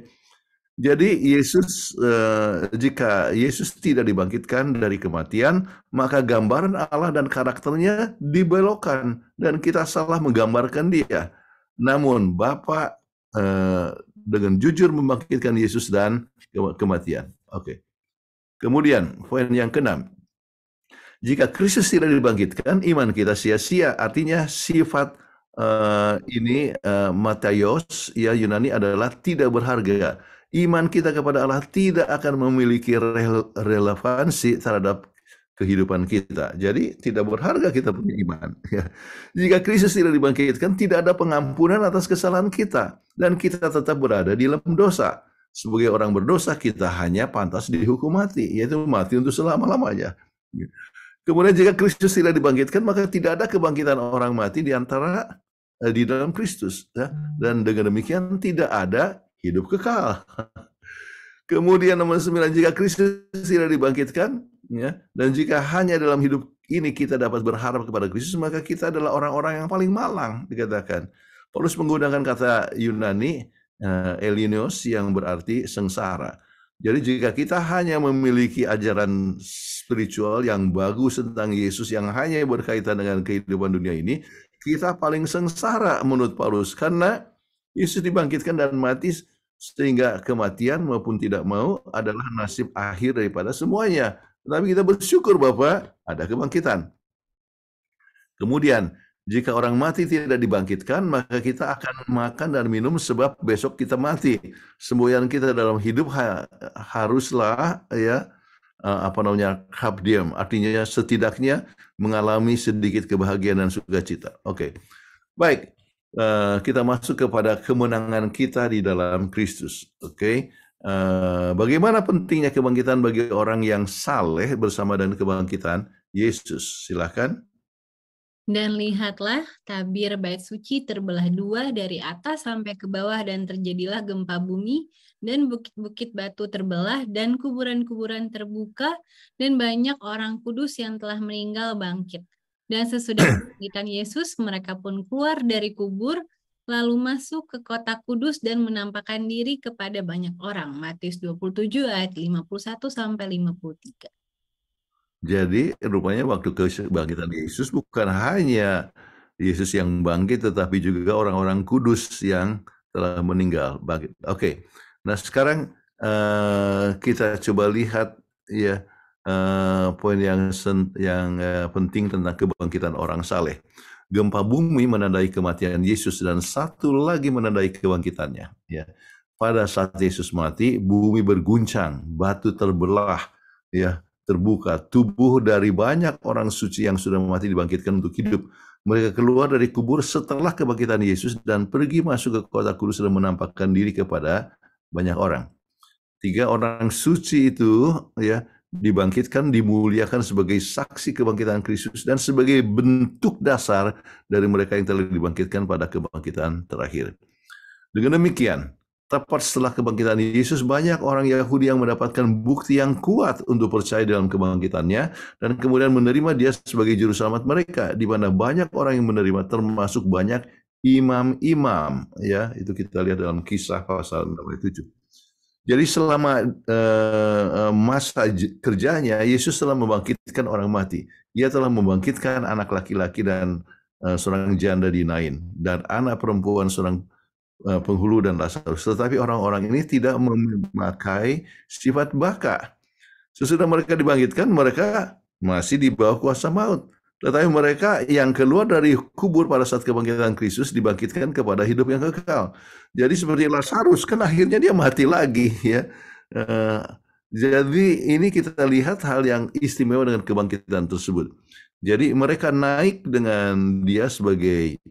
Jadi Yesus eh, jika Yesus tidak dibangkitkan dari kematian, maka gambaran Allah dan karakternya dibelokkan dan kita salah menggambarkan dia. Namun Bapa eh, dengan jujur membangkitkan Yesus dan ke kematian. Oke. Okay. Kemudian poin yang keenam. Jika Kristus tidak dibangkitkan, iman kita sia-sia. Artinya sifat eh, ini eh, ya Yunani adalah tidak berharga iman kita kepada Allah tidak akan memiliki relevansi terhadap kehidupan kita. Jadi tidak berharga kita punya iman. Ya. Jika Kristus tidak dibangkitkan, tidak ada pengampunan atas kesalahan kita. Dan kita tetap berada di dalam dosa. Sebagai orang berdosa, kita hanya pantas dihukum mati. Yaitu mati untuk selama-lamanya. Kemudian jika Kristus tidak dibangkitkan, maka tidak ada kebangkitan orang mati di antara eh, di dalam Kristus. Ya. Dan dengan demikian tidak ada hidup kekal. Kemudian nomor 9 jika Kristus tidak dibangkitkan ya dan jika hanya dalam hidup ini kita dapat berharap kepada Kristus maka kita adalah orang-orang yang paling malang dikatakan. Paulus menggunakan kata Yunani uh, Elinios yang berarti sengsara. Jadi jika kita hanya memiliki ajaran spiritual yang bagus tentang Yesus yang hanya berkaitan dengan kehidupan dunia ini, kita paling sengsara menurut Paulus karena Yesus dibangkitkan dan mati sehingga kematian maupun tidak mau adalah nasib akhir daripada semuanya. Tetapi kita bersyukur bahwa ada kebangkitan. Kemudian jika orang mati tidak dibangkitkan, maka kita akan makan dan minum sebab besok kita mati. Semboyan kita dalam hidup ha haruslah ya eh, apa namanya kabdiam, artinya setidaknya mengalami sedikit kebahagiaan dan sukacita. Oke, okay. baik. Eh, kita masuk kepada kemenangan kita di dalam Kristus. Oke. Okay? Eh, bagaimana pentingnya kebangkitan bagi orang yang saleh bersama dengan kebangkitan Yesus? Silahkan. Dan lihatlah tabir bait suci terbelah dua dari atas sampai ke bawah dan terjadilah gempa bumi dan bukit-bukit batu terbelah dan kuburan-kuburan terbuka dan banyak orang kudus yang telah meninggal bangkit dan sesudah kebangkitan Yesus, mereka pun keluar dari kubur, lalu masuk ke kota kudus dan menampakkan diri kepada banyak orang. Matius 27 ayat 51 sampai 53. Jadi rupanya waktu kebangkitan Yesus bukan hanya Yesus yang bangkit tetapi juga orang-orang kudus yang telah meninggal Oke. Okay. Nah, sekarang uh, kita coba lihat ya Eh, poin yang sen, yang uh, penting tentang kebangkitan orang saleh. Gempa bumi menandai kematian Yesus dan satu lagi menandai kebangkitannya. Ya. Pada saat Yesus mati, bumi berguncang, batu terbelah, ya terbuka, tubuh dari banyak orang suci yang sudah mati dibangkitkan untuk hidup. Mereka keluar dari kubur setelah kebangkitan Yesus dan pergi masuk ke kota kudus dan menampakkan diri kepada banyak orang. Tiga orang suci itu ya dibangkitkan, dimuliakan sebagai saksi kebangkitan Kristus dan sebagai bentuk dasar dari mereka yang telah dibangkitkan pada kebangkitan terakhir. Dengan demikian, tepat setelah kebangkitan Yesus, banyak orang Yahudi yang mendapatkan bukti yang kuat untuk percaya dalam kebangkitannya dan kemudian menerima dia sebagai juru selamat mereka, di mana banyak orang yang menerima termasuk banyak imam-imam. Ya, itu kita lihat dalam kisah pasal 7. Jadi selama uh, masa kerjanya Yesus telah membangkitkan orang mati. Ia telah membangkitkan anak laki-laki dan uh, seorang janda di Nain dan anak perempuan seorang uh, penghulu dan Lazarus. Tetapi orang-orang ini tidak memakai sifat baka. Sesudah mereka dibangkitkan, mereka masih di bawah kuasa maut. Tetapi mereka yang keluar dari kubur pada saat kebangkitan Kristus dibangkitkan kepada hidup yang kekal. Jadi seperti Lazarus kan akhirnya dia mati lagi ya. Eh, jadi ini kita lihat hal yang istimewa dengan kebangkitan tersebut. Jadi mereka naik dengan dia sebagai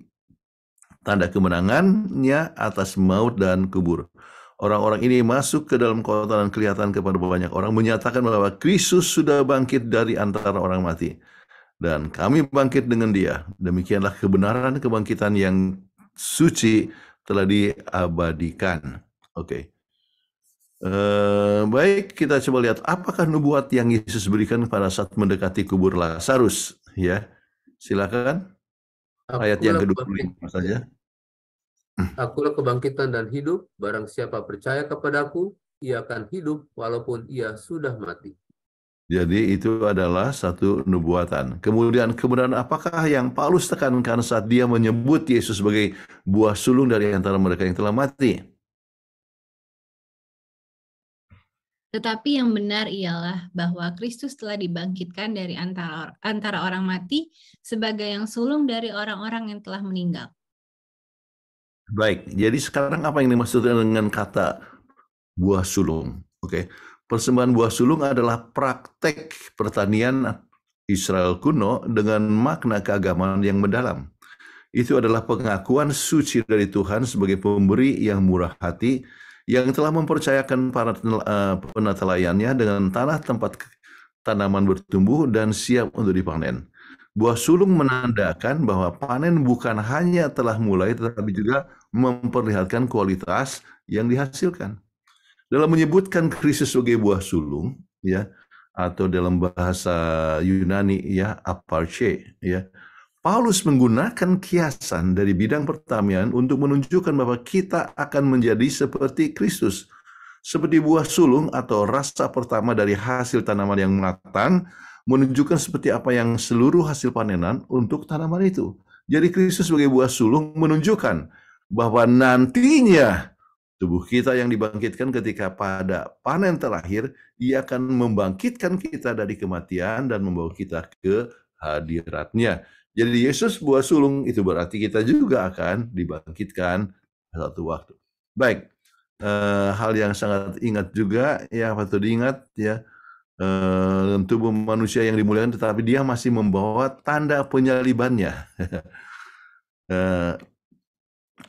tanda kemenangannya atas maut dan kubur. Orang-orang ini masuk ke dalam kota dan kelihatan kepada banyak orang menyatakan bahwa Kristus sudah bangkit dari antara orang mati dan kami bangkit dengan dia. Demikianlah kebenaran kebangkitan yang suci telah diabadikan. Oke. Okay. Eh, baik, kita coba lihat apakah nubuat yang Yesus berikan pada saat mendekati kubur Lazarus, ya. Silakan. Ayat yang kedua. saja. Hmm. Akulah kebangkitan dan hidup, barang siapa percaya kepadaku, ia akan hidup walaupun ia sudah mati. Jadi itu adalah satu nubuatan. Kemudian kemudian apakah yang Paulus tekankan saat dia menyebut Yesus sebagai buah sulung dari antara mereka yang telah mati? Tetapi yang benar ialah bahwa Kristus telah dibangkitkan dari antara, antara orang mati sebagai yang sulung dari orang-orang yang telah meninggal. Baik, jadi sekarang apa yang dimaksud dengan kata buah sulung? Oke. Okay. Persembahan buah sulung adalah praktek pertanian Israel kuno dengan makna keagamaan yang mendalam. Itu adalah pengakuan suci dari Tuhan sebagai pemberi yang murah hati yang telah mempercayakan para eh, penatalayannya dengan tanah tempat tanaman bertumbuh dan siap untuk dipanen. Buah sulung menandakan bahwa panen bukan hanya telah mulai tetapi juga memperlihatkan kualitas yang dihasilkan. Dalam menyebutkan krisis sebagai buah sulung, ya, atau dalam bahasa Yunani ya aparche ya Paulus menggunakan kiasan dari bidang pertanian untuk menunjukkan bahwa kita akan menjadi seperti Kristus. Seperti buah sulung atau rasa pertama dari hasil tanaman yang matang menunjukkan seperti apa yang seluruh hasil panenan untuk tanaman itu. Jadi Kristus sebagai buah sulung menunjukkan bahwa nantinya Tubuh kita yang dibangkitkan ketika pada panen terakhir, ia akan membangkitkan kita dari kematian dan membawa kita ke hadiratnya. Jadi Yesus buah sulung itu berarti kita juga akan dibangkitkan satu waktu. Baik, e, hal yang sangat ingat juga ya patut diingat ya e, tubuh manusia yang dimuliakan tetapi dia masih membawa tanda penyalibannya. Eh,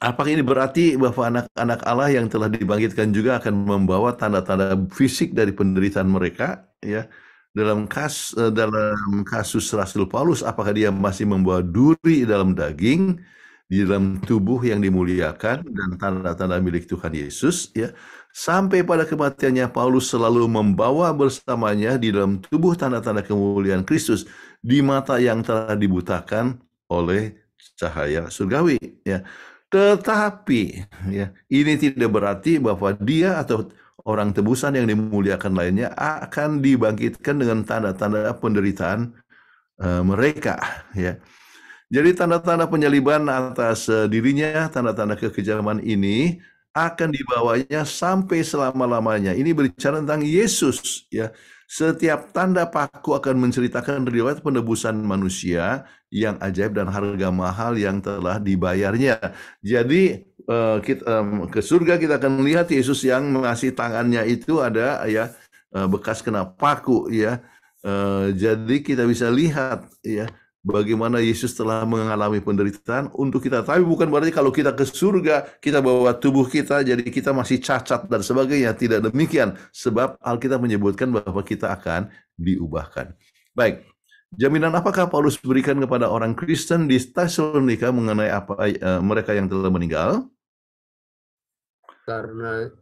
Apakah ini berarti bahwa anak-anak Allah yang telah dibangkitkan juga akan membawa tanda-tanda fisik dari penderitaan mereka ya? Dalam kas eh, dalam kasus Rasul Paulus apakah dia masih membawa duri dalam daging di dalam tubuh yang dimuliakan dan tanda-tanda milik Tuhan Yesus ya? Sampai pada kematiannya Paulus selalu membawa bersamanya di dalam tubuh tanda-tanda kemuliaan Kristus di mata yang telah dibutakan oleh cahaya surgawi ya tetapi ya, ini tidak berarti bahwa dia atau orang tebusan yang dimuliakan lainnya akan dibangkitkan dengan tanda-tanda penderitaan uh, mereka ya. Jadi tanda-tanda penyaliban atas uh, dirinya, tanda-tanda kekejaman ini akan dibawanya sampai selama-lamanya. Ini berbicara tentang Yesus ya. Setiap tanda paku akan menceritakan riwayat penebusan manusia yang ajaib dan harga mahal yang telah dibayarnya. Jadi eh, kita, ke surga kita akan melihat Yesus yang mengasih tangannya itu ada ya eh, bekas kena paku ya. Eh, jadi kita bisa lihat ya bagaimana Yesus telah mengalami penderitaan untuk kita. Tapi bukan berarti kalau kita ke surga, kita bawa tubuh kita, jadi kita masih cacat dan sebagainya. Tidak demikian. Sebab Alkitab menyebutkan bahwa kita akan diubahkan. Baik, jaminan apakah Paulus berikan kepada orang Kristen di Tesalonika mengenai apa uh, mereka yang telah meninggal? Karena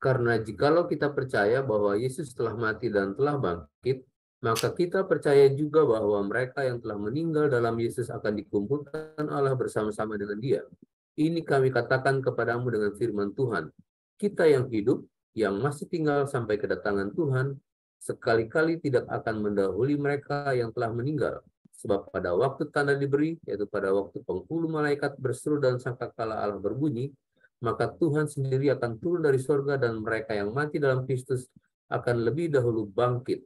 karena jikalau kita percaya bahwa Yesus telah mati dan telah bangkit, maka kita percaya juga bahwa mereka yang telah meninggal dalam Yesus akan dikumpulkan Allah bersama-sama dengan dia. Ini kami katakan kepadamu dengan firman Tuhan. Kita yang hidup, yang masih tinggal sampai kedatangan Tuhan, sekali-kali tidak akan mendahului mereka yang telah meninggal. Sebab pada waktu tanda diberi, yaitu pada waktu penghulu malaikat berseru dan sangkakala Allah berbunyi, maka Tuhan sendiri akan turun dari sorga dan mereka yang mati dalam Kristus akan lebih dahulu bangkit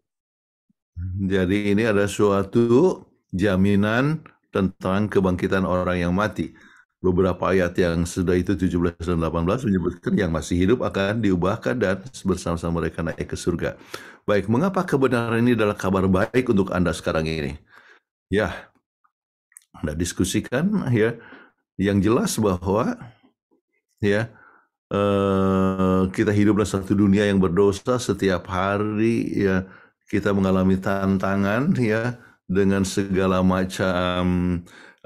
jadi ini ada suatu jaminan tentang kebangkitan orang yang mati. Beberapa ayat yang sudah itu 17 dan 18 menyebutkan yang masih hidup akan diubahkan dan bersama-sama mereka naik ke surga. Baik, mengapa kebenaran ini adalah kabar baik untuk Anda sekarang ini? Ya, Anda diskusikan ya yang jelas bahwa ya eh, kita hidup dalam satu dunia yang berdosa setiap hari ya kita mengalami tantangan ya dengan segala macam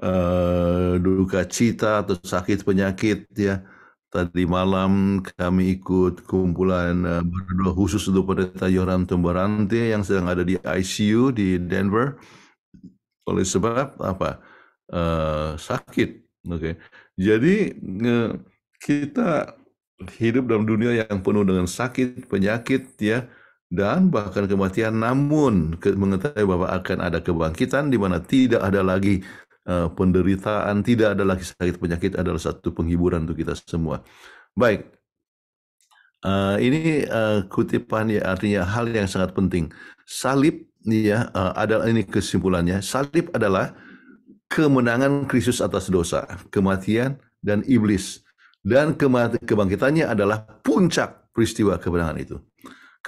uh, duka cita atau sakit penyakit ya. Tadi malam kami ikut kumpulan uh, eh, berdoa khusus untuk pendeta Yoram Tumbarante yang sedang ada di ICU di Denver oleh sebab apa uh, sakit. Oke, okay. jadi uh, kita hidup dalam dunia yang penuh dengan sakit penyakit ya dan bahkan kematian namun mengetahui bahwa akan ada kebangkitan di mana tidak ada lagi uh, penderitaan, tidak ada lagi sakit penyakit adalah satu penghiburan untuk kita semua. Baik. Uh, ini uh, kutipan ya artinya hal yang sangat penting. Salib ya uh, adalah ini kesimpulannya. Salib adalah kemenangan Kristus atas dosa, kematian dan iblis dan kebangkitannya adalah puncak peristiwa kemenangan itu.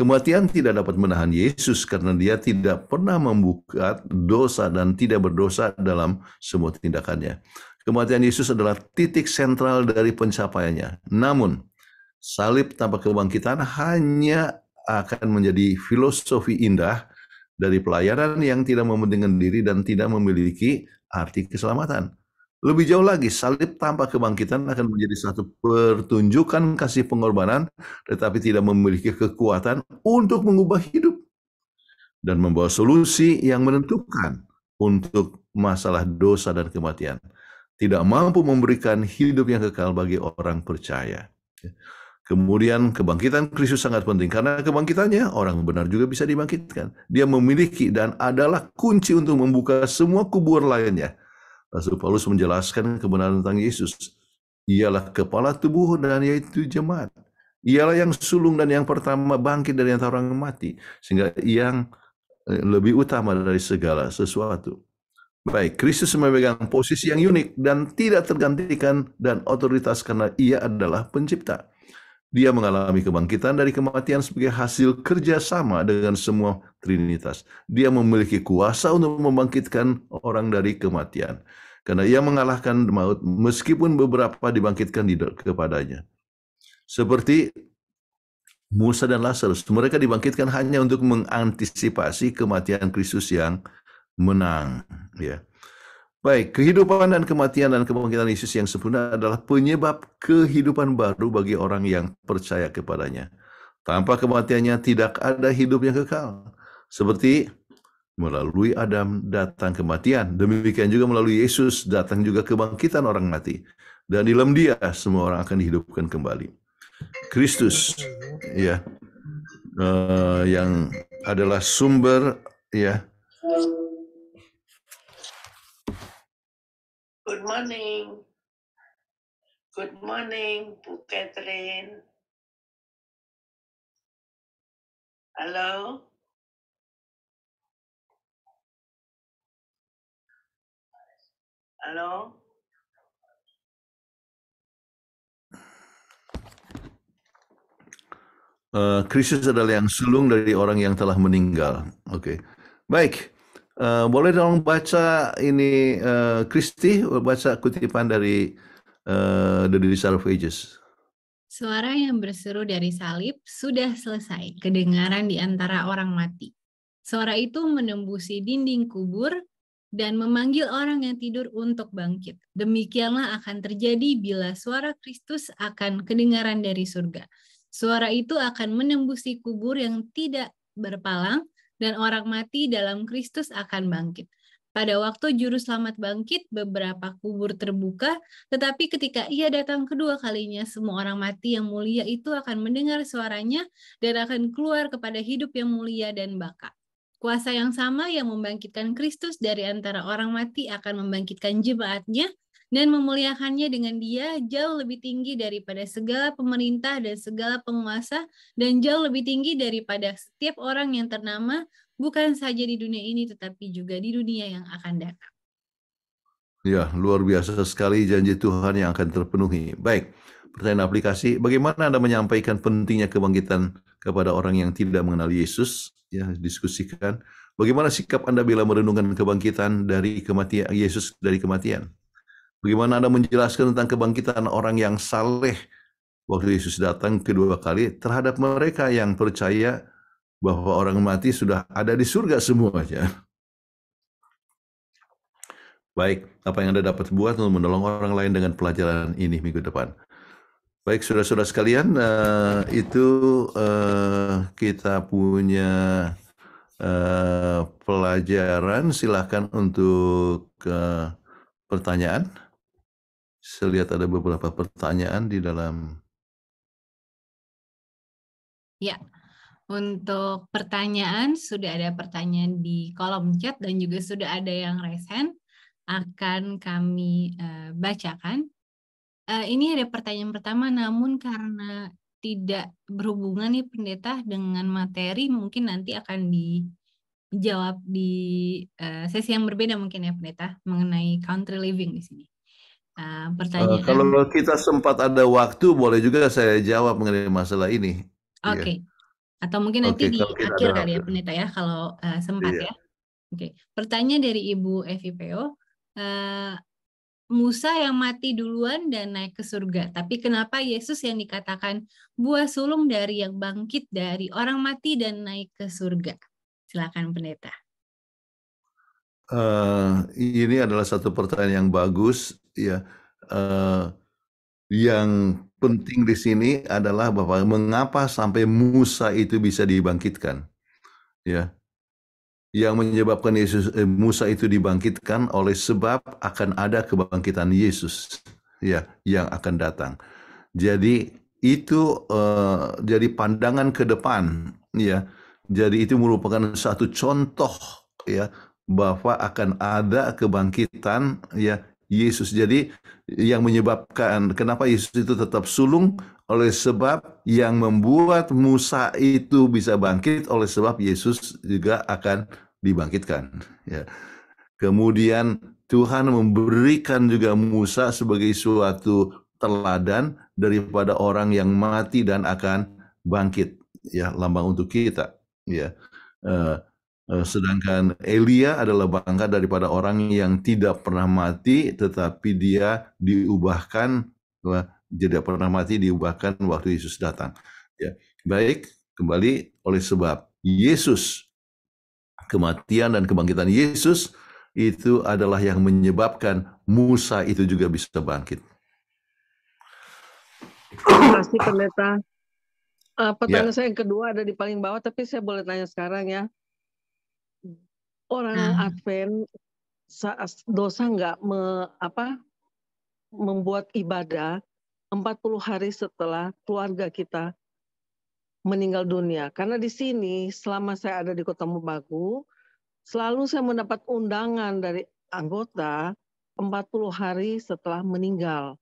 Kematian tidak dapat menahan Yesus karena dia tidak pernah membuka dosa dan tidak berdosa dalam semua tindakannya. Kematian Yesus adalah titik sentral dari pencapaiannya. Namun, salib tanpa kebangkitan hanya akan menjadi filosofi indah dari pelayaran yang tidak mementingkan diri dan tidak memiliki arti keselamatan. Lebih jauh lagi, salib tanpa kebangkitan akan menjadi satu pertunjukan kasih pengorbanan, tetapi tidak memiliki kekuatan untuk mengubah hidup dan membawa solusi yang menentukan untuk masalah dosa dan kematian. Tidak mampu memberikan hidup yang kekal bagi orang percaya. Kemudian kebangkitan Kristus sangat penting karena kebangkitannya orang benar juga bisa dibangkitkan. Dia memiliki dan adalah kunci untuk membuka semua kubur lainnya Rasul Paulus menjelaskan kebenaran tentang Yesus. Ialah kepala tubuh dan yaitu jemaat. Ialah yang sulung dan yang pertama bangkit dari antara orang mati. Sehingga yang eh, lebih utama dari segala sesuatu. Baik, Kristus memegang posisi yang unik dan tidak tergantikan dan otoritas karena ia adalah pencipta. Dia mengalami kebangkitan dari kematian sebagai hasil kerjasama dengan semua Trinitas. Dia memiliki kuasa untuk membangkitkan orang dari kematian. Karena ia mengalahkan maut meskipun beberapa dibangkitkan di, kepadanya. Seperti Musa dan Lazarus, mereka dibangkitkan hanya untuk mengantisipasi kematian Kristus yang menang. Ya. Baik, kehidupan dan kematian dan kebangkitan Yesus yang sempurna adalah penyebab kehidupan baru bagi orang yang percaya kepadanya. Tanpa kematiannya tidak ada hidup yang kekal. Seperti melalui Adam datang kematian, demikian juga melalui Yesus datang juga kebangkitan orang mati. Dan di dalam dia semua orang akan dihidupkan kembali. Kristus ya uh, yang adalah sumber ya Good morning. Good morning, Bu Catherine. Halo. Halo. Uh, eh, krisis adalah yang sulung dari orang yang telah meninggal. Oke, okay. baik. Eh, boleh dong baca ini uh, eh, Christy, baca kutipan dari uh, The Desire of Ages. Suara yang berseru dari salib sudah selesai, kedengaran di antara orang mati. Suara itu menembusi dinding kubur dan memanggil orang yang tidur untuk bangkit. Demikianlah akan terjadi bila suara Kristus akan kedengaran dari surga. Suara itu akan menembusi kubur yang tidak berpalang dan orang mati dalam Kristus akan bangkit. Pada waktu juru selamat bangkit, beberapa kubur terbuka, tetapi ketika ia datang kedua kalinya, semua orang mati yang mulia itu akan mendengar suaranya dan akan keluar kepada hidup yang mulia dan baka. Kuasa yang sama yang membangkitkan Kristus dari antara orang mati akan membangkitkan jemaatnya dan memuliakannya dengan dia jauh lebih tinggi daripada segala pemerintah dan segala penguasa dan jauh lebih tinggi daripada setiap orang yang ternama bukan saja di dunia ini tetapi juga di dunia yang akan datang. Ya, luar biasa sekali janji Tuhan yang akan terpenuhi. Baik, pertanyaan aplikasi, bagaimana Anda menyampaikan pentingnya kebangkitan kepada orang yang tidak mengenal Yesus? Ya, diskusikan. Bagaimana sikap Anda bila merenungkan kebangkitan dari kematian Yesus dari kematian? Bagaimana Anda menjelaskan tentang kebangkitan orang yang saleh waktu Yesus datang kedua kali terhadap mereka yang percaya bahwa orang mati sudah ada di surga semuanya. Baik, apa yang Anda dapat buat untuk menolong orang lain dengan pelajaran ini minggu depan. Baik, saudara-saudara sekalian, eh, itu eh, kita punya eh, pelajaran. Silahkan untuk pertanyaan. Saya lihat ada beberapa pertanyaan di dalam. Ya, untuk pertanyaan sudah ada pertanyaan di kolom chat dan juga sudah ada yang resen, akan kami uh, bacakan. Uh, ini ada pertanyaan pertama, namun karena tidak berhubungan nih pendeta dengan materi mungkin nanti akan dijawab di eh, sesi yang berbeda mungkin ya pendeta mengenai country living di sini. Eh, eh, pertanyaan. Uh, kalau kita sempat ada waktu, boleh juga saya jawab mengenai masalah ini. Iya. Oke. Okay. Atau mungkin nanti okay, di akhir kali ya pendeta ya, kalau uh, sempat iya. ya. Oke. Okay. Pertanyaan dari Ibu Evipeo, uh, Musa yang mati duluan dan naik ke surga, tapi kenapa Yesus yang dikatakan buah sulung dari yang bangkit dari orang mati dan naik ke surga? Silakan pendeta. Ya. Uh, ini adalah satu pertanyaan yang bagus ya uh, yang penting di sini adalah bahwa mengapa sampai Musa itu bisa dibangkitkan ya yang menyebabkan Yesus eh, Musa itu dibangkitkan oleh sebab akan ada kebangkitan Yesus ya yang akan datang. Jadi itu uh, jadi pandangan ke depan ya. Jadi itu merupakan satu contoh ya bahwa akan ada kebangkitan ya Yesus. Jadi yang menyebabkan kenapa Yesus itu tetap sulung oleh sebab yang membuat Musa itu bisa bangkit oleh sebab Yesus juga akan dibangkitkan. Ya. Kemudian Tuhan memberikan juga Musa sebagai suatu teladan daripada orang yang mati dan akan bangkit. Ya, lambang untuk kita. Ya. Uh, Eh, sedangkan Elia adalah bangga daripada orang yang tidak pernah mati, tetapi dia diubahkan, eh, tidak pernah mati, diubahkan waktu Yesus datang. Ya. Baik, kembali oleh sebab Yesus, kematian dan kebangkitan Yesus itu adalah yang menyebabkan Musa itu juga bisa bangkit. Terima kasih pendeta. Uh, pertanyaan ya. saya yang kedua ada di paling bawah, tapi saya boleh tanya sekarang ya orang hmm. Advent dosa nggak me, apa membuat ibadah 40 hari setelah keluarga kita meninggal dunia. Karena di sini selama saya ada di Kota Mubagu, selalu saya mendapat undangan dari anggota 40 hari setelah meninggal.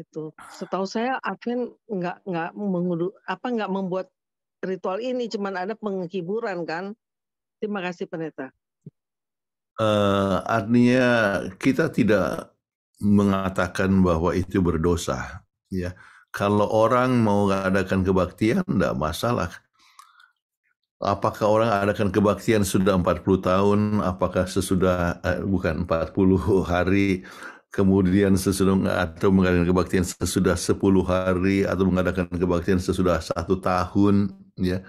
Itu. Setahu saya Advent nggak nggak mengudu, apa nggak membuat ritual ini, cuman ada penghiburan kan Terima kasih pendeta. Uh, artinya kita tidak mengatakan bahwa itu berdosa, ya. Kalau orang mau mengadakan kebaktian, tidak masalah. Apakah orang adakan kebaktian sudah 40 tahun, apakah sesudah, eh, bukan 40 hari, kemudian sesudah atau mengadakan kebaktian sesudah 10 hari, atau mengadakan kebaktian sesudah satu tahun, ya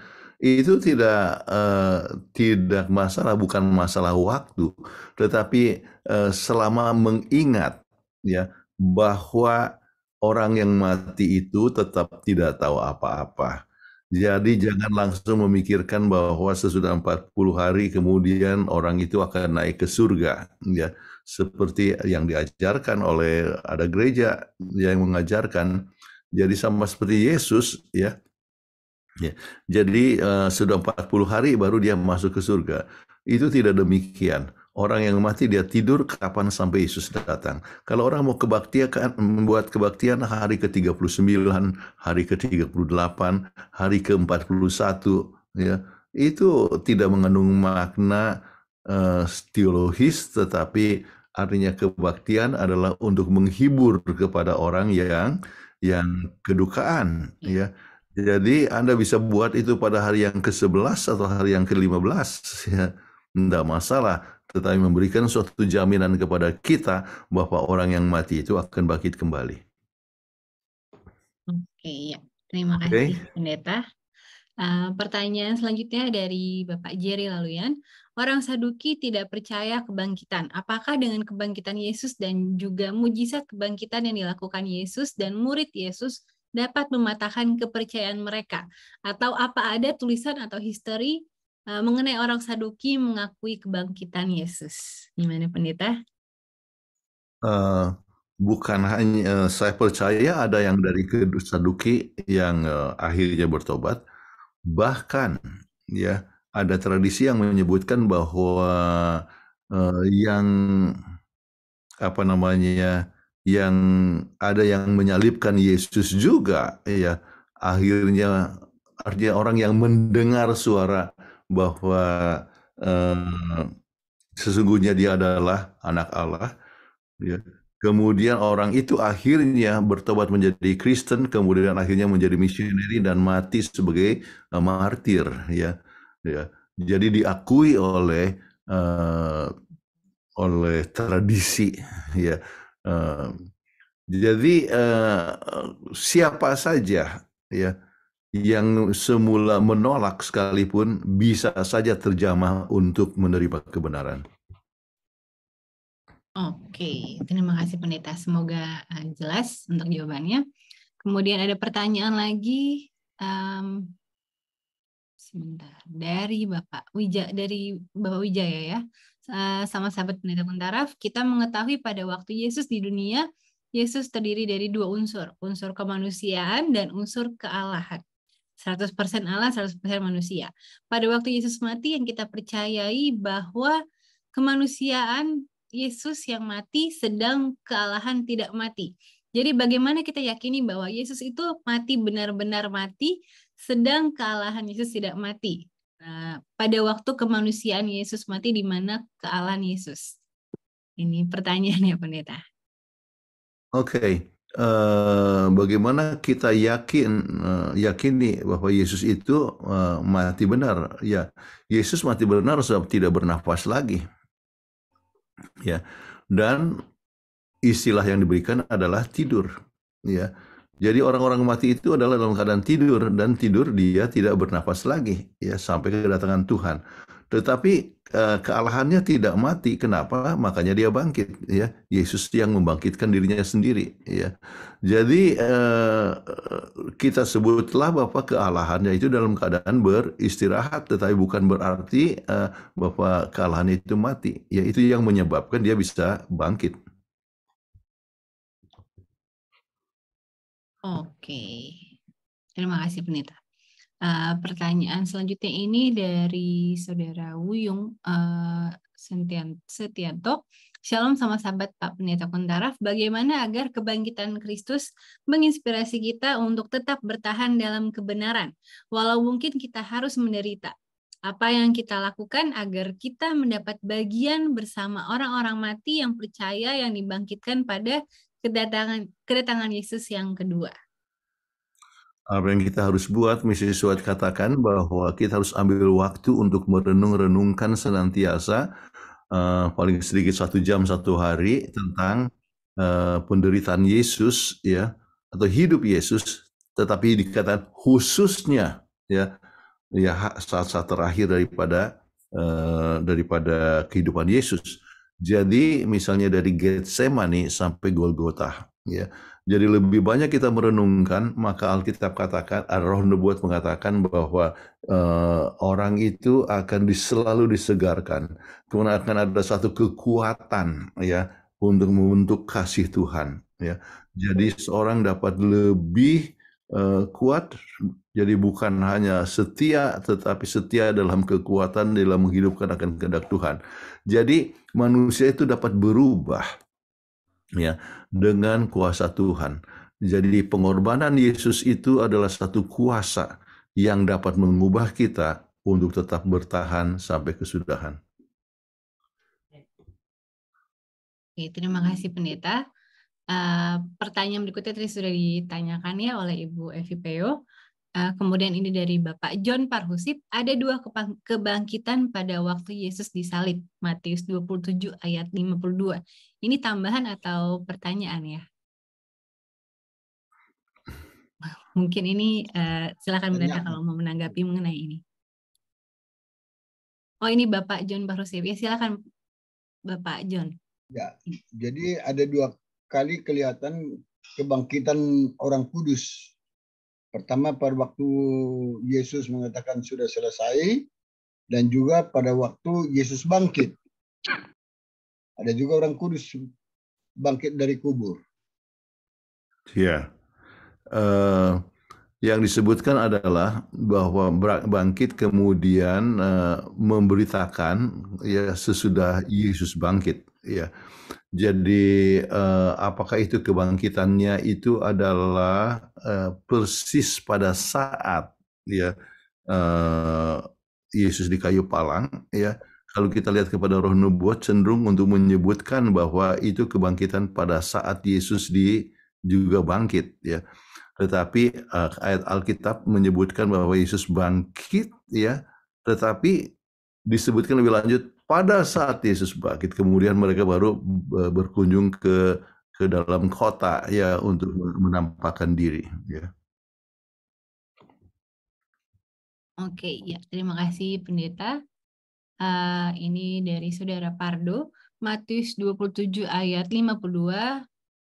itu tidak eh, tidak masalah bukan masalah waktu tetapi eh, selama mengingat ya bahwa orang yang mati itu tetap tidak tahu apa-apa. Jadi jangan langsung memikirkan bahwa sesudah 40 hari kemudian orang itu akan naik ke surga ya seperti yang diajarkan oleh ada gereja yang mengajarkan jadi sama seperti Yesus ya Ya. Jadi uh, sudah 40 hari baru dia masuk ke surga. Itu tidak demikian. Orang yang mati dia tidur kapan sampai Yesus datang. Kalau orang mau kebaktian membuat kebaktian hari ke-39, hari ke-38, hari ke-41 ya. Itu tidak mengandung makna uh, teologis tetapi artinya kebaktian adalah untuk menghibur kepada orang yang yang kedukaan iya. ya. Jadi Anda bisa buat itu pada hari yang ke-11 atau hari yang ke-15, ya, tidak masalah. Tetapi memberikan suatu jaminan kepada kita bahwa orang yang mati itu akan bangkit kembali. Oke, ya. terima kasih okay. Pendeta. Uh, pertanyaan selanjutnya dari Bapak Jerry Laluyan. Orang Saduki tidak percaya kebangkitan. Apakah dengan kebangkitan Yesus dan juga mujizat kebangkitan yang dilakukan Yesus dan murid Yesus dapat mematahkan kepercayaan mereka? Atau apa ada tulisan atau histori eh, mengenai orang Saduki mengakui kebangkitan Yesus? Gimana pendeta? Uh, bukan hanya uh, saya percaya ada yang dari kedua Saduki yang uh, akhirnya bertobat, bahkan ya ada tradisi yang menyebutkan bahwa uh, yang apa namanya yang ada yang menyalibkan Yesus juga ya akhirnya artinya orang yang mendengar suara bahwa eh, sesungguhnya dia adalah anak Allah ya kemudian orang itu akhirnya bertobat menjadi Kristen kemudian akhirnya menjadi misioneri dan mati sebagai eh, martir ya ya jadi diakui oleh eh, oleh tradisi ya jadi siapa saja ya yang semula menolak sekalipun bisa saja terjamah untuk menerima kebenaran. Oke, terima kasih pendeta. Semoga jelas untuk jawabannya. Kemudian ada pertanyaan lagi um, sebentar dari Bapak Wijaya dari Bapak Wijaya ya. Eh, sama sahabat pendeta mentaraf, kita mengetahui pada waktu Yesus di dunia, Yesus terdiri dari dua unsur, unsur kemanusiaan dan unsur kealahan. 100% Allah, 100% manusia. Pada waktu Yesus mati yang kita percayai bahwa kemanusiaan Yesus yang mati sedang kealahan tidak mati. Jadi bagaimana kita yakini bahwa Yesus itu mati benar-benar mati, sedang kealahan Yesus tidak mati. Eh, pada waktu kemanusiaan Yesus mati di mana kealan Yesus? Ini pertanyaan ya pendeta. Oke, okay. uh, eh, bagaimana kita yakin uh, yakini bahwa Yesus itu uh, mati benar? Ya, Yesus mati benar sebab tidak bernafas lagi. Ya, dan istilah yang diberikan adalah tidur. Ya, jadi orang-orang mati itu adalah dalam keadaan tidur dan tidur dia tidak bernapas lagi ya sampai kedatangan Tuhan. Tetapi eh, kealahannya tidak mati. Kenapa? Makanya dia bangkit. Ya, Yesus yang membangkitkan dirinya sendiri. Ya, jadi eh, kita sebutlah bahwa kealahannya itu dalam keadaan beristirahat, tetapi bukan berarti eh, bapak bahwa kealahannya itu mati. Ya, itu yang menyebabkan dia bisa bangkit. Oke, terima kasih penita. Uh, pertanyaan selanjutnya ini dari Saudara Wuyung uh, Setianto. Shalom sama sahabat Pak Penita Kuntaraf, bagaimana agar kebangkitan Kristus menginspirasi kita untuk tetap bertahan dalam kebenaran, walau mungkin kita harus menderita. Apa yang kita lakukan agar kita mendapat bagian bersama orang-orang mati yang percaya yang dibangkitkan pada kedatangan kedatangan Yesus yang kedua. Apa yang kita harus buat, misi Suat katakan bahwa kita harus ambil waktu untuk merenung-renungkan senantiasa uh, paling sedikit satu jam satu hari tentang uh, penderitaan Yesus ya atau hidup Yesus, tetapi dikatakan khususnya ya ya saat-saat terakhir daripada uh, daripada kehidupan Yesus jadi misalnya dari Getsemani sampai Golgota, ya. Jadi lebih banyak kita merenungkan, maka Alkitab katakan, Roh Nubuat mengatakan bahwa uh, orang itu akan selalu disegarkan. Kemudian akan ada satu kekuatan ya untuk membentuk kasih Tuhan. Ya. Jadi seorang dapat lebih Eh, kuat jadi bukan hanya setia tetapi setia dalam kekuatan dalam menghidupkan akan kehendak Tuhan. Jadi manusia itu dapat berubah ya dengan kuasa Tuhan. Jadi pengorbanan Yesus itu adalah satu kuasa yang dapat mengubah kita untuk tetap bertahan sampai kesudahan. Oke, terima kasih pendeta pertanyaan berikutnya tadi sudah ditanyakan ya oleh Ibu Evi Peo. Uh, kemudian ini dari Bapak John Parhusip, ada dua kebangkitan pada waktu Yesus disalib, Matius 27 ayat 52. Ini tambahan atau pertanyaan ya? Mungkin ini uh, silakan berada iya. kalau mau menanggapi mengenai ini. Oh ini Bapak John Parhusip, ya silakan Bapak John. Ya, jadi ada dua kali kelihatan kebangkitan orang kudus. Pertama pada waktu Yesus mengatakan sudah selesai dan juga pada waktu Yesus bangkit. Ada juga orang kudus bangkit dari kubur. Ya. Uh, yang disebutkan adalah bahwa bangkit kemudian eh, memberitakan ya sesudah Yesus bangkit ya. Jadi eh, apakah itu kebangkitannya itu adalah eh, persis pada saat ya eh, Yesus di kayu palang ya. Kalau kita lihat kepada roh nubuat cenderung untuk menyebutkan bahwa itu kebangkitan pada saat Yesus di juga bangkit ya. Tetapi eh, ayat Alkitab menyebutkan bahwa Yesus bangkit ya, tetapi disebutkan lebih lanjut pada saat Yesus bangkit, kemudian mereka baru e, berkunjung ke ke dalam kota ya untuk menampakkan diri. Ya. Oke, ya terima kasih pendeta. Uh, ini dari saudara Pardo, Matius 27 ayat 52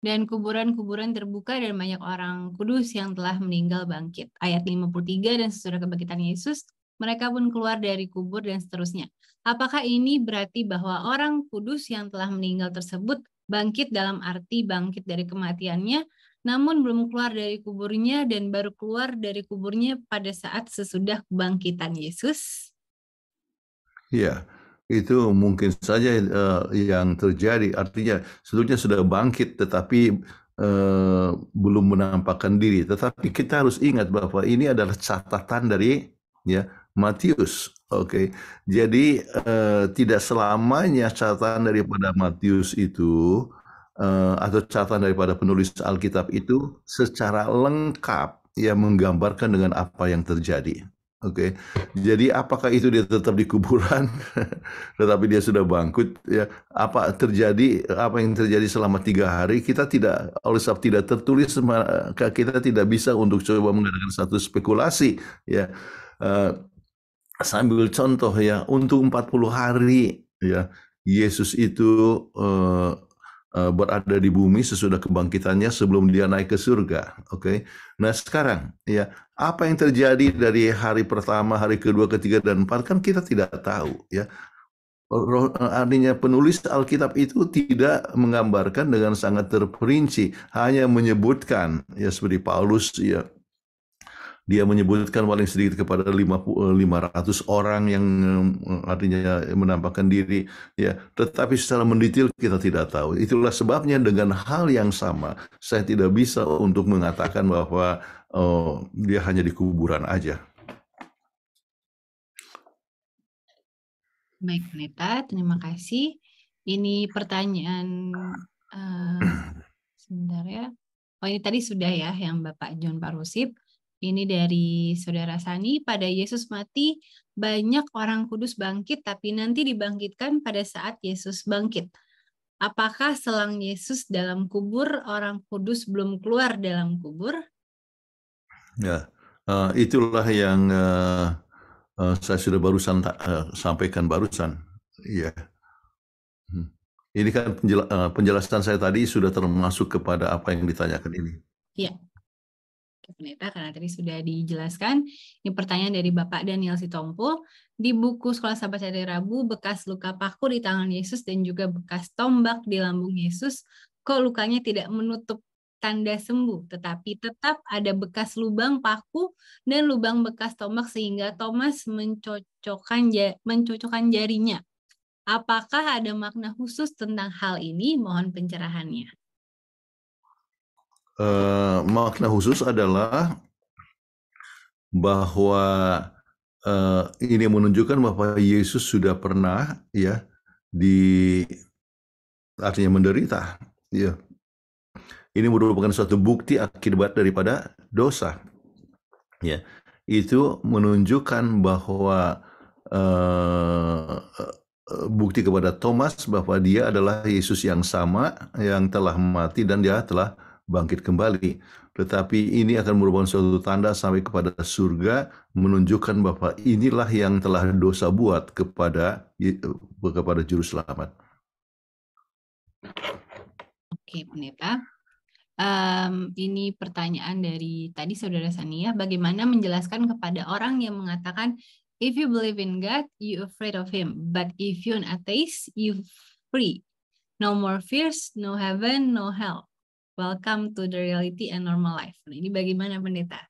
dan kuburan-kuburan terbuka dan banyak orang kudus yang telah meninggal bangkit. Ayat 53 dan sesudah kebangkitan Yesus, mereka pun keluar dari kubur dan seterusnya. Apakah ini berarti bahwa orang kudus yang telah meninggal tersebut bangkit dalam arti bangkit dari kematiannya, namun belum keluar dari kuburnya dan baru keluar dari kuburnya pada saat sesudah kebangkitan Yesus? Ya, itu mungkin saja eh, yang terjadi. Artinya sebetulnya sudah bangkit tetapi eh, belum menampakkan diri. Tetapi kita harus ingat bahwa ini adalah catatan dari ya Matius. Oke. Okay. Jadi uh, tidak selamanya catatan daripada Matius itu uh, atau catatan daripada penulis Alkitab itu secara lengkap ya menggambarkan dengan apa yang terjadi. Oke. Okay. Jadi apakah itu dia tetap di kuburan tetapi dia sudah bangkit, ya apa terjadi apa yang terjadi selama tiga hari kita tidak oleh sebab tidak tertulis eh, kita tidak bisa untuk coba mengadakan satu spekulasi ya. Uh, sambil contoh ya untuk 40 hari ya Yesus itu uh, eh, eh, berada di bumi sesudah kebangkitannya sebelum dia naik ke surga oke okay? nah sekarang ya apa yang terjadi dari hari pertama hari kedua ketiga dan empat kan kita tidak tahu ya eh, artinya penulis Alkitab itu tidak menggambarkan dengan sangat terperinci hanya menyebutkan ya seperti Paulus ya dia menyebutkan paling sedikit kepada 500 eh, orang yang eh, artinya menampakkan diri ya tetapi secara mendetail kita tidak tahu itulah sebabnya dengan hal yang sama saya tidak bisa untuk mengatakan bahwa oh, dia hanya di kuburan aja baik Neta, terima kasih ini pertanyaan uh, sebentar ya oh ini tadi sudah ya yang bapak John Parusip ini dari Saudara Sani, pada Yesus mati, banyak orang kudus bangkit, tapi nanti dibangkitkan pada saat Yesus bangkit. Apakah selang Yesus dalam kubur, orang kudus belum keluar dalam kubur? Ya, uh, itulah yang uh, uh, saya sudah barusan uh, sampaikan barusan. Iya. Yeah. Hmm. Ini kan penjelasan saya tadi sudah termasuk kepada apa yang ditanyakan ini. Iya. Pendeta karena tadi sudah dijelaskan. Ini pertanyaan dari Bapak Daniel Sitompul. Di buku Sekolah Sahabat hari Rabu, bekas luka paku di tangan Yesus dan juga bekas tombak di lambung Yesus, kok lukanya tidak menutup tanda sembuh, tetapi tetap ada bekas lubang paku dan lubang bekas tombak sehingga Thomas mencocokkan mencocokkan jarinya. Apakah ada makna khusus tentang hal ini? Mohon pencerahannya. Eh, makna khusus adalah bahwa uh, ini menunjukkan bahwa Yesus sudah pernah ya di artinya menderita. Ya. Ini merupakan suatu bukti akibat daripada dosa. Ya. Itu menunjukkan bahwa uh, bukti kepada Thomas bahwa dia adalah Yesus yang sama yang telah mati dan dia telah bangkit kembali. Tetapi ini akan merupakan suatu tanda sampai kepada surga menunjukkan bahwa inilah yang telah dosa buat kepada kepada juru selamat. Oke, pendeta. Um, ini pertanyaan dari tadi saudara Sania, bagaimana menjelaskan kepada orang yang mengatakan if you believe in God, you afraid of him, but if you an atheist, you free. No more fears, no heaven, no hell. Welcome to the Reality and Normal Life. Nah, ini bagaimana pendeta?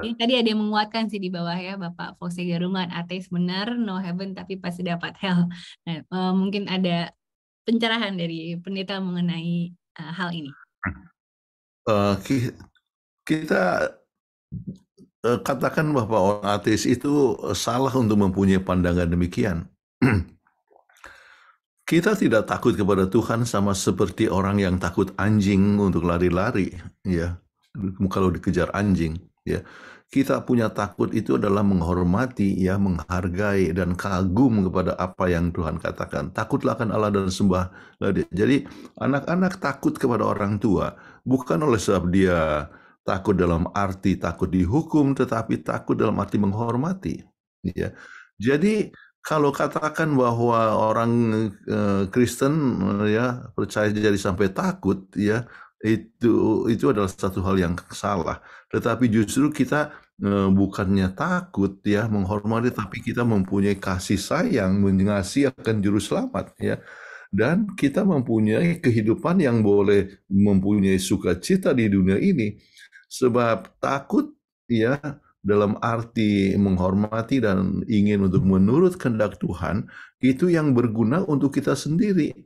ini tadi ada yang menguatkan sih di bawah ya Bapak Fose Garungan, ateis benar, no heaven tapi pasti dapat hell. Nah, eh, mungkin ada pencerahan dari pendeta mengenai uh, hal ini. Uh, kita katakan bahwa orang ateis itu salah untuk mempunyai pandangan demikian. Kita tidak takut kepada Tuhan sama seperti orang yang takut anjing untuk lari-lari, ya. Kalau dikejar anjing, ya. Kita punya takut itu adalah menghormati, ya, menghargai dan kagum kepada apa yang Tuhan katakan. Takutlah akan Allah dan sembah Dia. Jadi anak-anak takut kepada orang tua bukan oleh sebab dia takut dalam arti takut dihukum, tetapi takut dalam arti menghormati, ya. Jadi kalau katakan bahwa orang eh, Kristen eh, ya percaya jadi sampai takut ya itu itu adalah satu hal yang salah. Tetapi justru kita eh, bukannya takut ya menghormati, tapi kita mempunyai kasih sayang, mengasihi akan juru selamat ya dan kita mempunyai kehidupan yang boleh mempunyai sukacita di dunia ini sebab takut ya dalam arti menghormati dan ingin untuk menurut kehendak Tuhan itu yang berguna untuk kita sendiri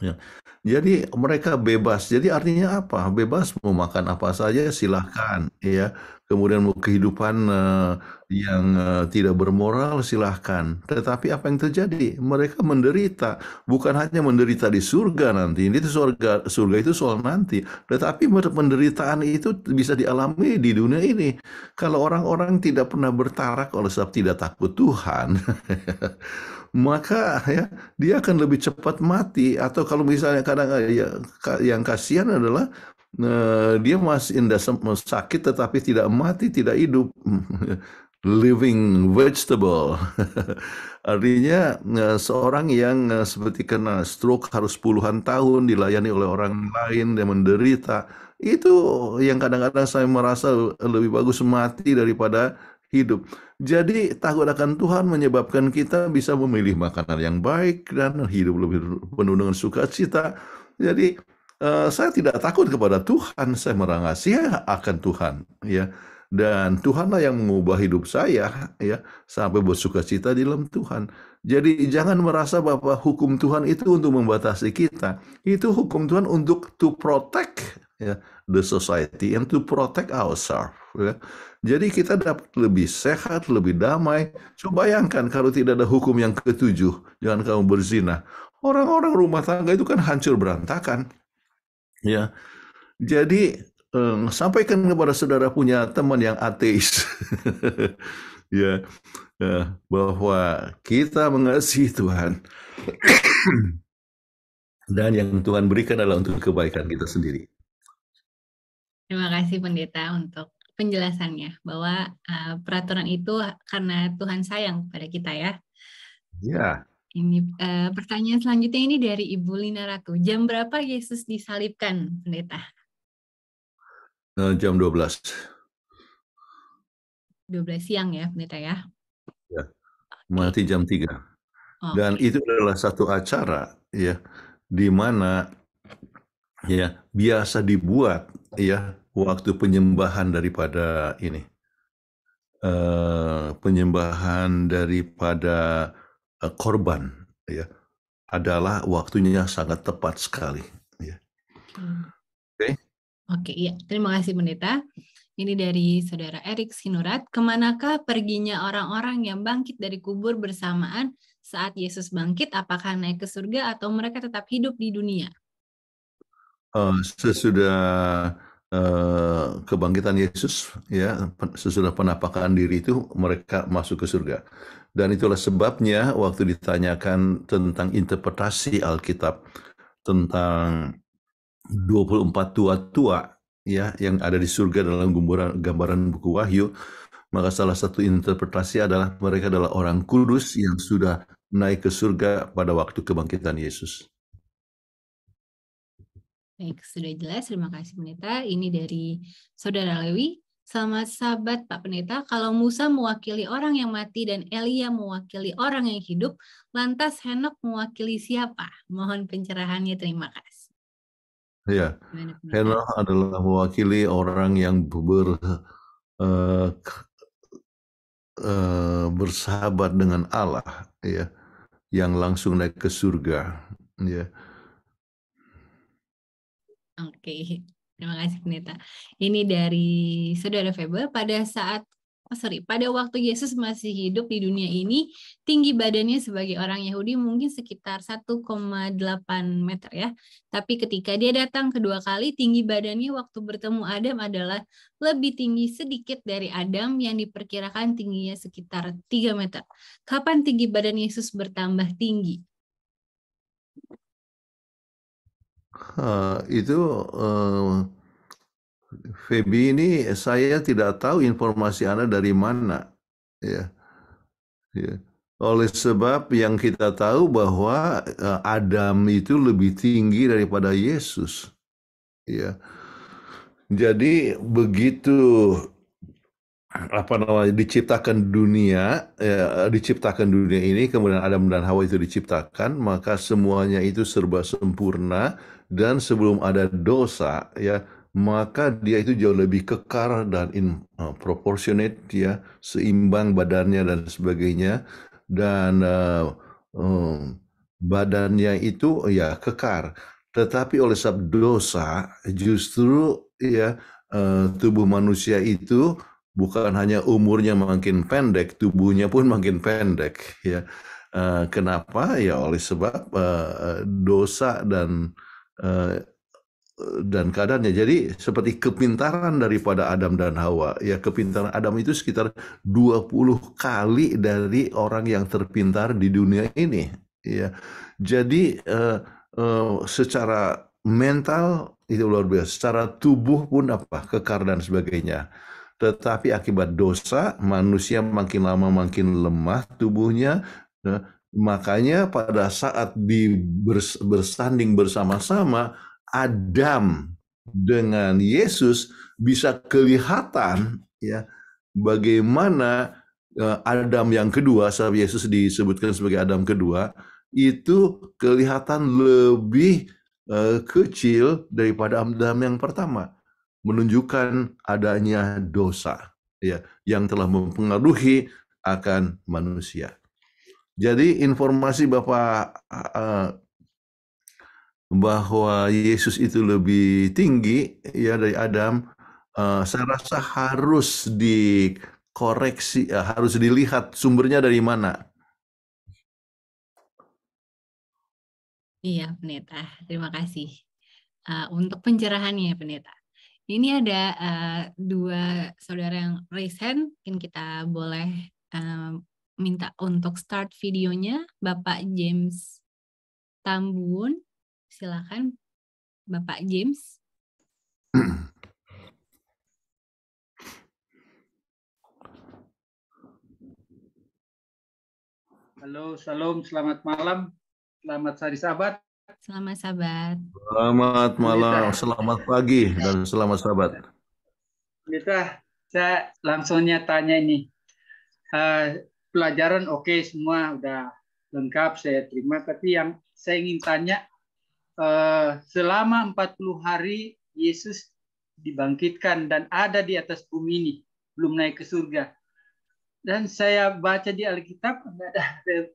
Ya. Jadi mereka bebas. Jadi artinya apa? Bebas mau makan apa saja silahkan, ya. Kemudian mau kehidupan uh, yang uh, tidak bermoral silahkan. Tetapi apa yang terjadi? Mereka menderita. Bukan hanya menderita di surga nanti. Ini surga, surga itu soal nanti. Tetapi penderitaan itu bisa dialami di dunia ini. Kalau orang-orang tidak pernah bertarak oleh sebab tidak takut Tuhan. maka ya dia akan lebih cepat mati atau kalau misalnya kadang eh, ya, yang kasihan adalah uh, dia masih indah sakit tetapi tidak mati tidak hidup living vegetable artinya eh, seorang yang seperti kena stroke harus puluhan tahun dilayani oleh orang lain dan menderita itu yang kadang-kadang saya merasa lebih bagus mati daripada hidup. Jadi takut akan Tuhan menyebabkan kita bisa memilih makanan yang baik dan hidup lebih penuh dengan sukacita. Jadi uh, saya tidak takut kepada Tuhan, saya ya, akan Tuhan, ya. Dan Tuhanlah yang mengubah hidup saya, ya, sampai bersukacita di dalam Tuhan. Jadi jangan merasa bahwa hukum Tuhan itu untuk membatasi kita. Itu hukum Tuhan untuk to protect ya, the society and to protect ourselves. Ya. Jadi kita dapat lebih sehat, lebih damai. Coba bayangkan kalau tidak ada hukum yang ketujuh, jangan kamu berzina. Orang-orang rumah tangga itu kan hancur berantakan. Ya. Jadi eh, sampaikan kepada saudara punya teman yang ateis. ya. ya, bahwa kita mengasihi Tuhan. Dan yang Tuhan berikan adalah untuk kebaikan kita sendiri. Terima kasih pendeta untuk penjelasannya bahwa uh, peraturan itu karena Tuhan sayang pada kita ya. Iya. Ini uh, pertanyaan selanjutnya ini dari Ibu Lina Ratu. Jam berapa Yesus disalibkan, Pendeta? Uh, jam 12. 12 siang ya, Pendeta ya. Ya. Mati jam 3. Oh, Dan itu adalah satu acara ya di mana ya biasa dibuat ya waktu penyembahan daripada ini uh, penyembahan daripada uh, korban ya adalah waktunya sangat tepat sekali ya. Hmm. Oke. Okay. Oke, okay, iya. Terima kasih pendeta. Ini dari Saudara Erik Sinurat, kemanakah perginya orang-orang yang bangkit dari kubur bersamaan saat Yesus bangkit? Apakah naik ke surga atau mereka tetap hidup di dunia? Uh, sesudah Eh, kebangkitan Yesus ya sesudah penampakan diri itu mereka masuk ke surga. Dan itulah sebabnya waktu ditanyakan tentang interpretasi Alkitab tentang 24 tua-tua ya yang ada di surga dalam gambaran, gambaran buku Wahyu, maka salah satu interpretasi adalah mereka adalah orang kudus yang sudah naik ke surga pada waktu kebangkitan Yesus. Baik, sudah jelas. Terima kasih Pendeta. Ini dari Saudara Lewi. Selamat sahabat Pak Pendeta, kalau Musa mewakili orang yang mati dan Elia mewakili orang yang hidup, lantas Henok mewakili siapa? Mohon pencerahannya, terima kasih. Ya, Henok adalah mewakili orang yang ber, uh, uh, bersahabat dengan Allah, ya, yang langsung naik ke surga, ya Oke. Terima kasih Pendeta. Ini dari Saudara Febel pada saat oh sorry, pada waktu Yesus masih hidup di dunia ini, tinggi badannya sebagai orang Yahudi mungkin sekitar 1,8 meter ya. Tapi ketika dia datang kedua kali, tinggi badannya waktu bertemu Adam adalah lebih tinggi sedikit dari Adam yang diperkirakan tingginya sekitar 3 meter. Kapan tinggi badan Yesus bertambah tinggi? Ha, itu uh, eh, Febi ini saya tidak tahu informasi Anda dari mana. Ya. ya. Oleh sebab yang kita tahu bahwa uh, Adam itu lebih tinggi daripada Yesus. Ya. Jadi begitu apa namanya diciptakan dunia ya, diciptakan dunia ini kemudian Adam dan Hawa itu diciptakan maka semuanya itu serba sempurna dan sebelum ada dosa ya maka dia itu jauh lebih kekar dan in, uh, proportionate ya seimbang badannya dan sebagainya dan uh, um, badannya itu ya kekar tetapi oleh sebab dosa justru ya uh, tubuh manusia itu bukan hanya umurnya makin pendek tubuhnya pun makin pendek ya uh, kenapa ya oleh sebab uh, dosa dan Eh, dan keadaannya. Jadi seperti kepintaran daripada Adam dan Hawa. Ya kepintaran Adam itu sekitar 20 kali dari orang yang terpintar di dunia ini. Ya. Jadi uh, uh, secara mental itu luar biasa. Secara tubuh pun apa kekar dan sebagainya. Tetapi akibat dosa manusia makin lama makin lemah tubuhnya. Makanya pada saat di bersanding bersama-sama Adam dengan Yesus bisa kelihatan ya bagaimana eh, Adam yang kedua, saat Yesus disebutkan sebagai Adam kedua, itu kelihatan lebih eh, kecil daripada Adam yang pertama, menunjukkan adanya dosa ya yang telah mempengaruhi akan manusia. Jadi informasi Bapak eh, eh, bahwa Yesus itu lebih tinggi ya dari Adam, eh, saya rasa harus dikoreksi, harus dilihat sumbernya dari mana. Iya, pendeta. Terima kasih uh, untuk pencerahannya, pendeta. Ini ada uh, dua saudara yang recent, mungkin kita boleh uh, minta untuk start videonya Bapak James Tambun. Silakan Bapak James. Halo, salam, selamat malam, selamat hari sabat. Selamat sabat. Selamat malam, selamat pagi, dan selamat sahabat Kita, saya langsungnya tanya ini. Uh, pelajaran oke okay, semua udah lengkap saya terima tapi yang saya ingin tanya eh, selama 40 hari Yesus dibangkitkan dan ada di atas bumi ini belum naik ke surga dan saya baca di Alkitab ada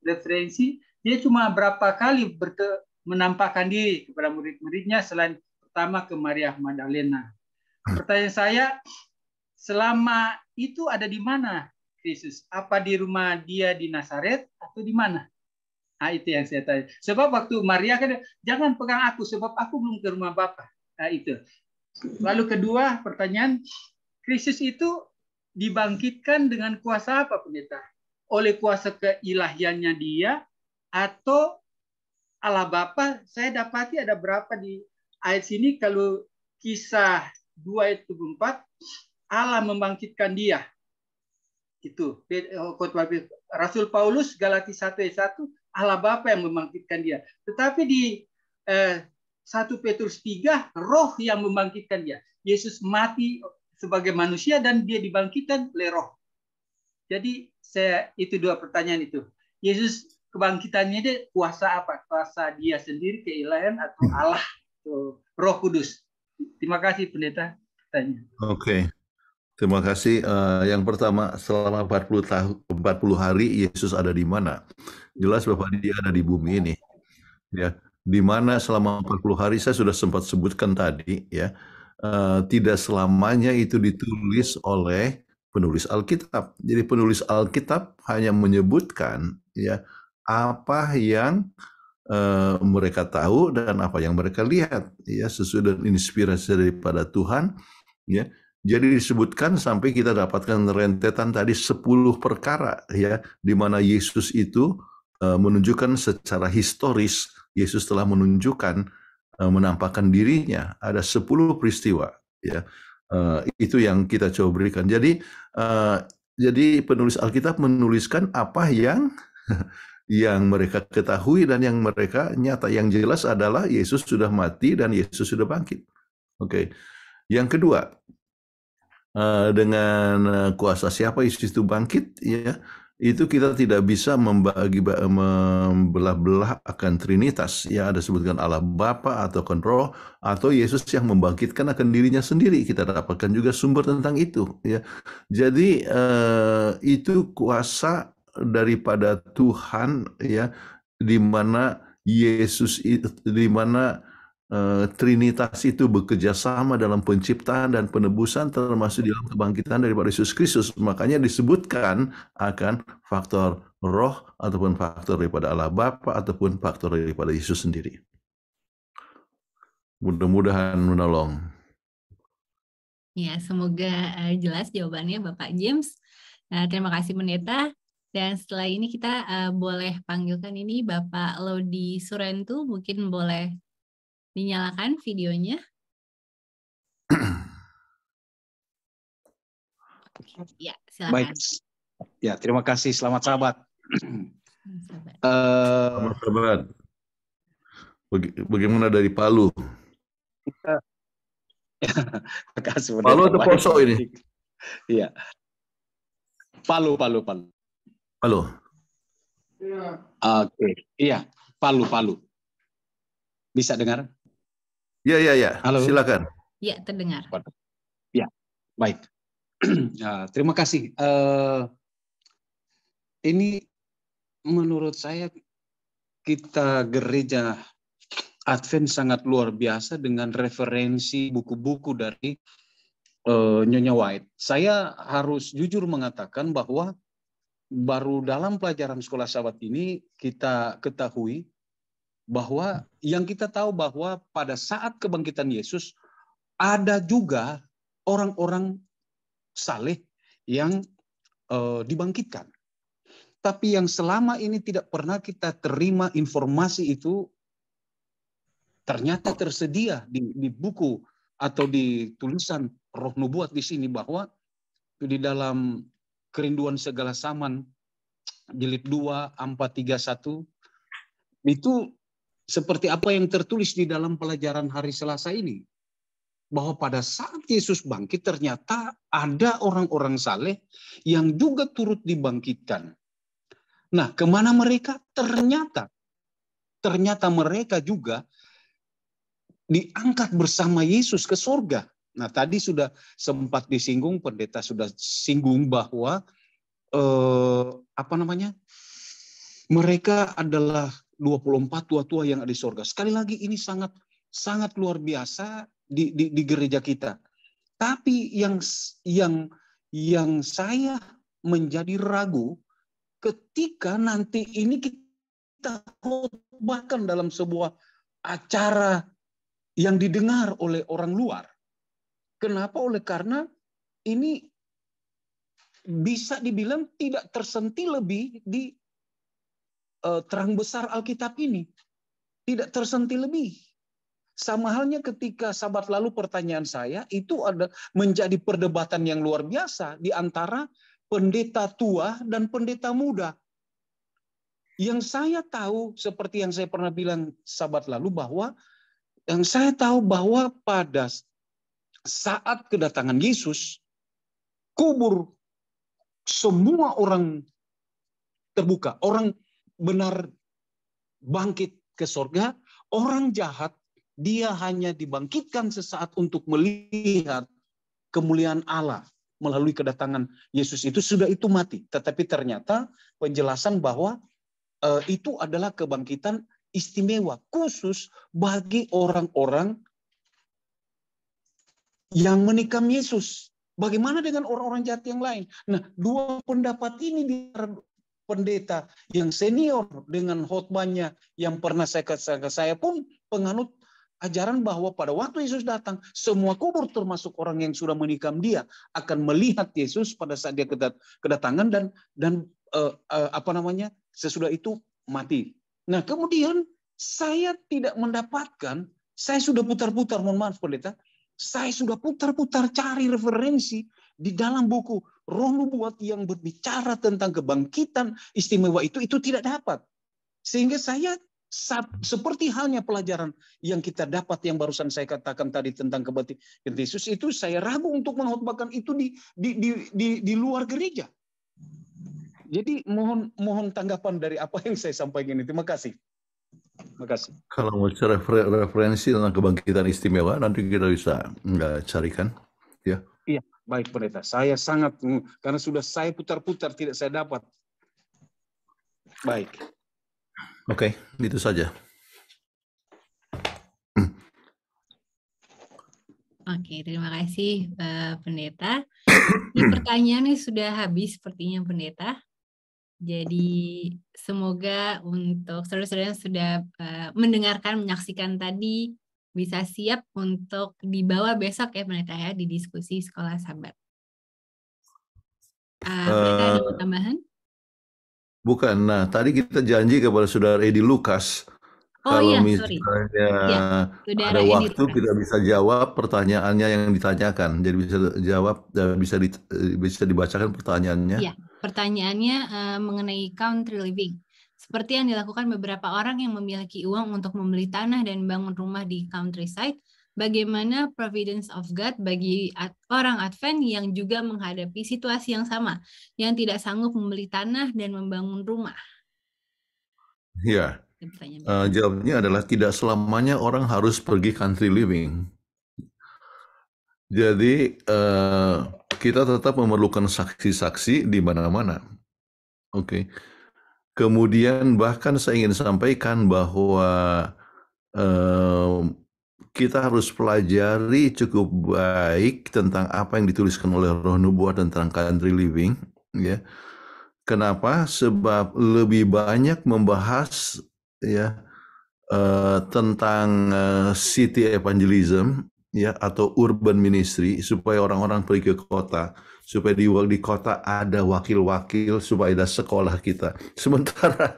referensi dia cuma berapa kali menampakkan diri kepada murid-muridnya selain pertama ke Maria Magdalena pertanyaan saya selama itu ada di mana Kristus? Apa di rumah dia di Nazaret atau di mana? Nah, itu yang saya tanya. Sebab waktu Maria kan jangan pegang aku sebab aku belum ke rumah Bapa. Nah, itu. Lalu kedua pertanyaan, Kristus itu dibangkitkan dengan kuasa apa pendeta? Oleh kuasa keilahiannya dia atau Allah Bapa? Saya dapati ada berapa di ayat sini kalau kisah 2 ayat 24 Allah membangkitkan dia itu oh, Rasul Paulus Galati 1 ayat 1 Allah Bapa yang membangkitkan dia. Tetapi di eh, 1 Petrus 3 roh yang membangkitkan dia. Yesus mati sebagai manusia dan dia dibangkitkan oleh roh. Jadi saya itu dua pertanyaan itu. Yesus kebangkitannya dia kuasa apa? Kuasa dia sendiri keilahian atau hmm. Allah? Roh Kudus. Terima kasih pendeta. Tanya. Oke. Okay. Terima kasih. Uh, yang pertama, selama 40 tahun 40 hari Yesus ada di mana? Jelas Bapak dia ada di bumi ini. Ya, di mana selama 40 hari saya sudah sempat sebutkan tadi ya. Uh, tidak selamanya itu ditulis oleh penulis Alkitab. Jadi penulis Alkitab hanya menyebutkan ya apa yang uh, mereka tahu dan apa yang mereka lihat ya sesuai dengan inspirasi daripada Tuhan ya jadi disebutkan sampai kita dapatkan rentetan tadi 10 perkara ya di mana Yesus itu eh, menunjukkan secara historis Yesus telah menunjukkan eh, menampakkan dirinya ada 10 peristiwa ya. Eh, itu yang kita coba berikan. Jadi jadi penulis Alkitab menuliskan apa yang yang mereka ketahui dan yang mereka nyata yang jelas adalah Yesus sudah mati dan Yesus sudah bangkit. Oke. Yang kedua, Eh, dengan eh, kuasa siapa Yesus itu bangkit ya itu kita tidak bisa membagi membelah-belah akan Trinitas ya ada sebutkan Allah Bapa atau Roh atau Yesus yang membangkitkan akan dirinya sendiri kita dapatkan juga sumber tentang itu ya jadi eh, itu kuasa daripada Tuhan ya di mana Yesus di mana Eh, Trinitas itu bekerja sama dalam penciptaan dan penebusan termasuk di dalam kebangkitan daripada Yesus Kristus. Makanya disebutkan akan faktor roh ataupun faktor daripada Allah Bapa ataupun faktor daripada Yesus sendiri. Mudah-mudahan menolong. Ya, semoga eh, jelas jawabannya Bapak James. Nah, terima kasih Pendeta. Dan setelah ini kita uh, boleh panggilkan ini Bapak Lodi Surentu, mungkin boleh dinyalakan videonya. ya, silakan. Baik. Ya, terima kasih. Selamat sahabat. Selamat uh, sahabat. Eh, bagaimana dari Palu? Palu atau Poso ini? Iya. Palu, Palu, Palu. Palu. Oke, okay. iya, Palu, Palu. Bisa dengar? Ya, ya, ya. Halo. Silakan. Ya, terdengar. Ya, baik. Ya, terima kasih. Uh, ini menurut saya kita gereja Advent sangat luar biasa dengan referensi buku-buku dari uh, Nyonya White. Saya harus jujur mengatakan bahwa baru dalam pelajaran sekolah sahabat ini kita ketahui bahwa yang kita tahu bahwa pada saat kebangkitan Yesus ada juga orang-orang saleh yang uh, dibangkitkan. Tapi yang selama ini tidak pernah kita terima informasi itu ternyata tersedia di, di buku atau di tulisan roh nubuat di sini bahwa di dalam kerinduan segala zaman jilid 2 431 itu seperti apa yang tertulis di dalam pelajaran hari Selasa ini. Bahwa pada saat Yesus bangkit ternyata ada orang-orang saleh yang juga turut dibangkitkan. Nah kemana mereka? Ternyata, ternyata mereka juga diangkat bersama Yesus ke sorga. Nah tadi sudah sempat disinggung, pendeta sudah singgung bahwa eh, apa namanya mereka adalah 24 tua-tua yang ada di sorga. Sekali lagi ini sangat sangat luar biasa di, di, di gereja kita. Tapi yang yang yang saya menjadi ragu ketika nanti ini kita khotbahkan dalam sebuah acara yang didengar oleh orang luar. Kenapa? Oleh karena ini bisa dibilang tidak tersentil lebih di Eh, terang besar Alkitab ini tidak tersentil lebih. Sama halnya ketika sabat lalu pertanyaan saya itu ada menjadi perdebatan yang luar biasa di antara pendeta tua dan pendeta muda. Yang saya tahu seperti yang saya pernah bilang sabat lalu bahwa yang saya tahu bahwa pada saat kedatangan Yesus kubur semua orang terbuka, orang benar bangkit ke sorga, orang jahat dia hanya dibangkitkan sesaat untuk melihat kemuliaan Allah melalui kedatangan Yesus itu sudah itu mati. Tetapi ternyata penjelasan bahwa e, itu adalah kebangkitan istimewa khusus bagi orang-orang yang menikam Yesus. Bagaimana dengan orang-orang jahat yang lain? Nah, dua pendapat ini pendeta yang senior dengan khotbahnya yang pernah saya katakan saya pun penganut ajaran bahwa pada waktu Yesus datang semua kubur termasuk orang yang sudah menikam dia akan melihat Yesus pada saat dia kedatangan dan dan uh, uh, apa namanya sesudah itu mati. Nah kemudian saya tidak mendapatkan saya sudah putar-putar mohon maaf pendeta saya sudah putar-putar cari referensi di dalam buku roh nubuat yang berbicara tentang kebangkitan istimewa itu itu tidak dapat. Sehingga saya seperti halnya pelajaran yang kita dapat yang barusan saya katakan tadi tentang kebangkitan Yesus itu saya ragu untuk mengkhotbahkan itu di di, di di di luar gereja. Jadi mohon mohon tanggapan dari apa yang saya sampaikan ini. Terima kasih. Terima kasih. Kalau mau cari referensi tentang kebangkitan istimewa nanti kita bisa nggak hmm, carikan ya. Baik pendeta, saya sangat karena sudah saya putar-putar tidak saya dapat. Baik. Oke, okay, itu saja. Oke, okay, terima kasih eh, pendeta. Ini pertanyaan sudah habis sepertinya pendeta. Jadi semoga untuk saudara-saudara yang sudah eh, mendengarkan, menyaksikan tadi bisa siap untuk dibawa besok ya pendeta ya di diskusi sekolah sahabat. Uh, uh, ada eh, tambahan? Bukan. Nah, tadi kita janji kepada saudara Edi Lukas Oh kalau iya, misalnya sorry. Ya, ada waktu Lukas. kita bisa jawab pertanyaannya yang ditanyakan, jadi bisa jawab eh, bisa di, eh, bisa dibacakan pertanyaannya. Iya, pertanyaannya uh, mengenai country living seperti yang dilakukan beberapa orang yang memiliki uang untuk membeli tanah dan bangun rumah di countryside, bagaimana providence of God bagi orang Advent yang juga menghadapi situasi yang sama, yang tidak sanggup membeli tanah dan membangun rumah? Ya, uh, jawabnya adalah tidak selamanya orang harus pergi country living. Jadi uh, kita tetap memerlukan saksi-saksi di mana-mana. Oke. Okay Kemudian bahkan saya ingin sampaikan bahwa eh, kita harus pelajari cukup baik tentang apa yang dituliskan oleh Roh Nubuat tentang country living, ya. Kenapa? Sebab lebih banyak membahas ya eh, tentang eh, city evangelism ya atau urban ministry supaya orang-orang pergi ke kota supaya di di kota ada wakil-wakil supaya ada sekolah kita. Sementara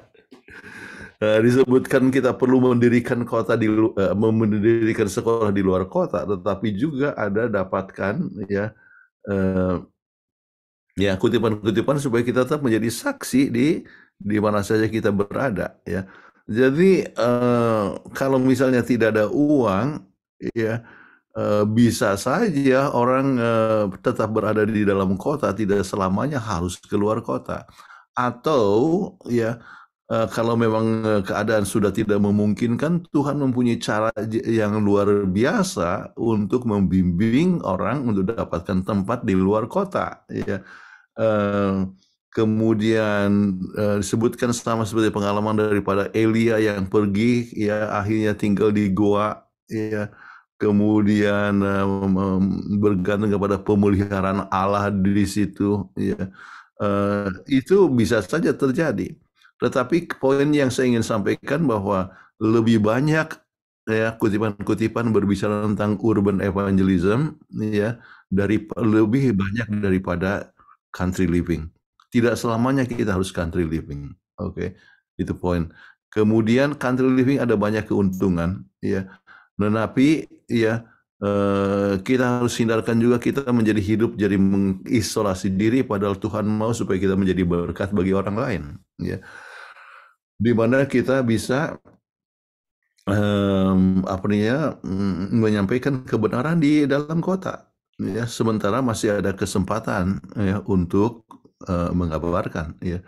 eh, disebutkan kita perlu mendirikan kota di uh, mendirikan sekolah di luar kota, tetapi juga ada dapatkan ya uh, ya kutipan-kutipan supaya kita tetap menjadi saksi di di mana saja kita berada ya. Jadi uh, kalau misalnya tidak ada uang ya Eh, bisa saja orang uh, tetap berada di dalam kota, tidak selamanya harus keluar kota. Atau ya uh, kalau memang keadaan sudah tidak memungkinkan, Tuhan mempunyai cara yang luar biasa untuk membimbing orang untuk dapatkan tempat di luar kota. Ya. uh, kemudian uh, disebutkan sama seperti pengalaman daripada Elia yang pergi ya akhirnya tinggal di goa ya kemudian eh, bergantung kepada pemeliharaan Allah di situ ya eh, itu bisa saja terjadi tetapi poin yang saya ingin sampaikan bahwa lebih banyak ya kutipan-kutipan berbicara tentang urban evangelism ya dari lebih banyak daripada country living tidak selamanya kita harus country living oke okay? itu poin kemudian country living ada banyak keuntungan ya tetapi ya eh, kita harus hindarkan juga kita menjadi hidup jadi mengisolasi diri padahal Tuhan mau supaya kita menjadi berkat bagi orang lain ya. Di mana kita bisa um, apa namanya mm, menyampaikan kebenaran di dalam kota ya sementara masih ada kesempatan ya untuk uh, mengabarkan ya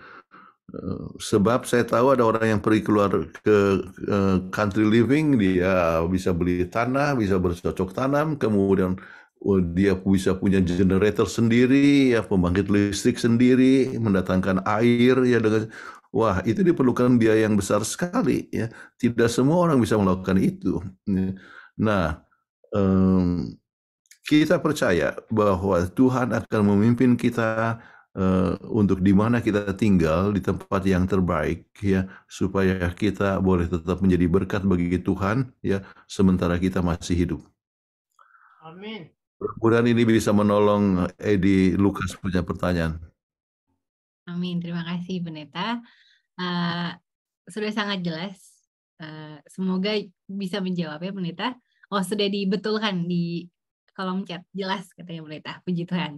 Eh, sebab saya tahu ada orang yang pergi keluar ke eh, country living dia bisa beli tanah bisa bercocok tanam kemudian oh, dia bisa punya generator sendiri ya pembangkit listrik sendiri mendatangkan air ya dengan wah itu diperlukan biaya yang besar sekali ya tidak semua orang bisa melakukan itu ya. nah kita percaya bahwa Tuhan akan memimpin kita Eh, untuk di mana kita tinggal di tempat yang terbaik ya supaya kita boleh tetap menjadi berkat bagi Tuhan ya sementara kita masih hidup. Amin. Kemudian ini bisa menolong eh, Edi Lukas punya pertanyaan. Amin, terima kasih Pendeta. Uh, eh, sudah sangat jelas. Uh, semoga bisa menjawab ya Pendeta. Oh sudah dibetulkan di kolom chat jelas katanya Pendeta. Puji Tuhan.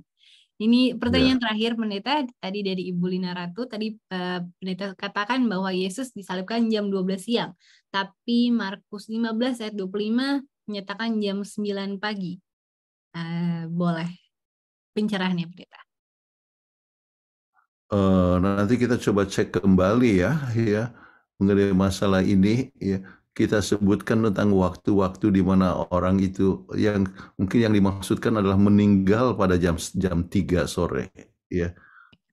Ini pertanyaan ya. terakhir pendeta tadi dari Ibu Lina Ratu. Tadi uh, pendeta katakan bahwa Yesus disalibkan jam 12 siang, tapi Markus 15 ayat 25 menyatakan jam 9 pagi. Uh, boleh pencerahannya pendeta. Uh, nanti kita coba cek kembali ya, ya mengenai masalah ini. Ya kita sebutkan tentang waktu-waktu di mana orang itu yang mungkin yang dimaksudkan adalah meninggal pada jam jam 3 sore ya.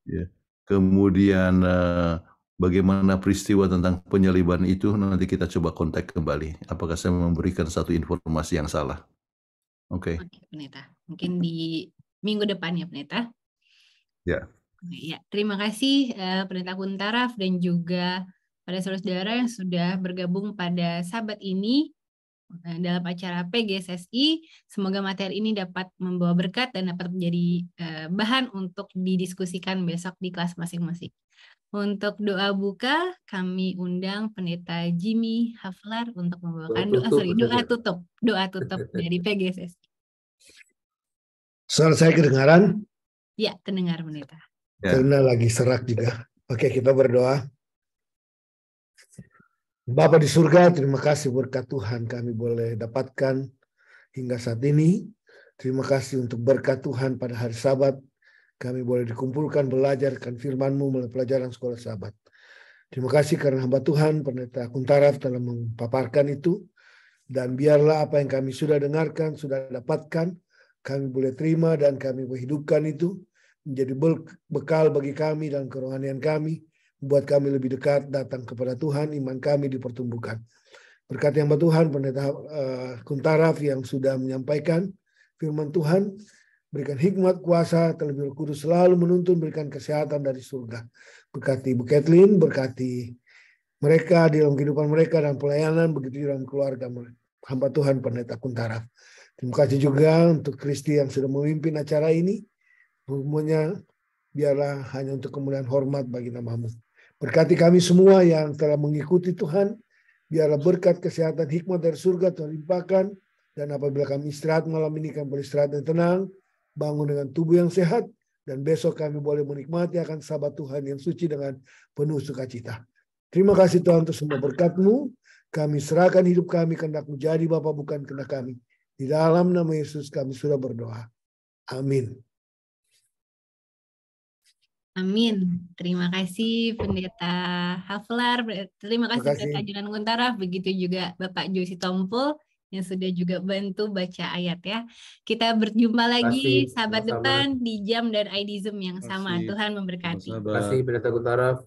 ya. Kemudian eh, bagaimana peristiwa tentang penyaliban itu nanti kita coba kontak kembali apakah saya memberikan satu informasi yang salah. Oke. Okay. Oke, Pendeta. Mungkin di minggu depan ya, Pendeta. Ya. Ya, terima kasih uh, Pendeta Kuntaraf dan juga pada saudara-saudara yang sudah bergabung pada sahabat ini eh, dalam acara PGSSI. Semoga materi ini dapat membawa berkat dan dapat menjadi eh, bahan untuk didiskusikan besok di kelas masing-masing. Untuk doa buka, kami undang pendeta Jimmy Haflar untuk membawakan doa, tutup, sorry, doa tutup, doa tutup dari PGSSI. Suara saya kedengaran? Ya, terdengar pendeta. Ya. Karena lagi serak juga. Oke, kita berdoa. Bapa di surga, terima kasih berkat Tuhan kami boleh dapatkan hingga saat ini. Terima kasih untuk berkat Tuhan pada hari sabat. Kami boleh dikumpulkan belajarkan firman-Mu melalui pelajaran sekolah sabat. Terima kasih karena hamba Tuhan, pendeta Kuntaraf telah memaparkan itu. Dan biarlah apa yang kami sudah dengarkan, sudah dapatkan, kami boleh terima dan kami menghidupkan itu menjadi bekal bagi kami dan kerohanian kami buat kami lebih dekat datang kepada Tuhan, iman kami dipertumbuhkan. Berkat yang Tuhan, Pendeta uh, eh, Kuntaraf yang sudah menyampaikan firman Tuhan, berikan hikmat, kuasa, terlebih kudus selalu menuntun, berikan kesehatan dari surga. Berkati Buketlin Kathleen, berkati mereka di dalam kehidupan mereka dan pelayanan, begitu di dalam keluarga mereka. Hamba Tuhan, Pendeta Kuntaraf. Terima kasih juga untuk Kristi yang sudah memimpin acara ini. Semuanya biarlah hanya untuk kemuliaan hormat bagi namamu. Berkati kami semua yang telah mengikuti Tuhan, biarlah berkat kesehatan hikmat dari surga Tuhan limpahkan, dan apabila kami istirahat malam ini, kami boleh istirahat dengan tenang, bangun dengan tubuh yang sehat, dan besok kami boleh menikmati akan sahabat Tuhan yang suci dengan penuh sukacita. Terima kasih Tuhan untuk semua berkatmu. Kami serahkan hidup kami, kehendakmu jadi Bapak bukan kena kami. Di dalam nama Yesus kami sudah berdoa. Amin. Amin. Terima kasih Pendeta Haflar, terima kasih, kasih. Pendeta Jalan Guntara, begitu juga Bapak Josi Tompul yang sudah juga bantu baca ayat ya. Kita berjumpa lagi kasih. sahabat depan di jam dan ID Zoom yang sama. Tuhan memberkati. Terima kasih Pendeta Guntara.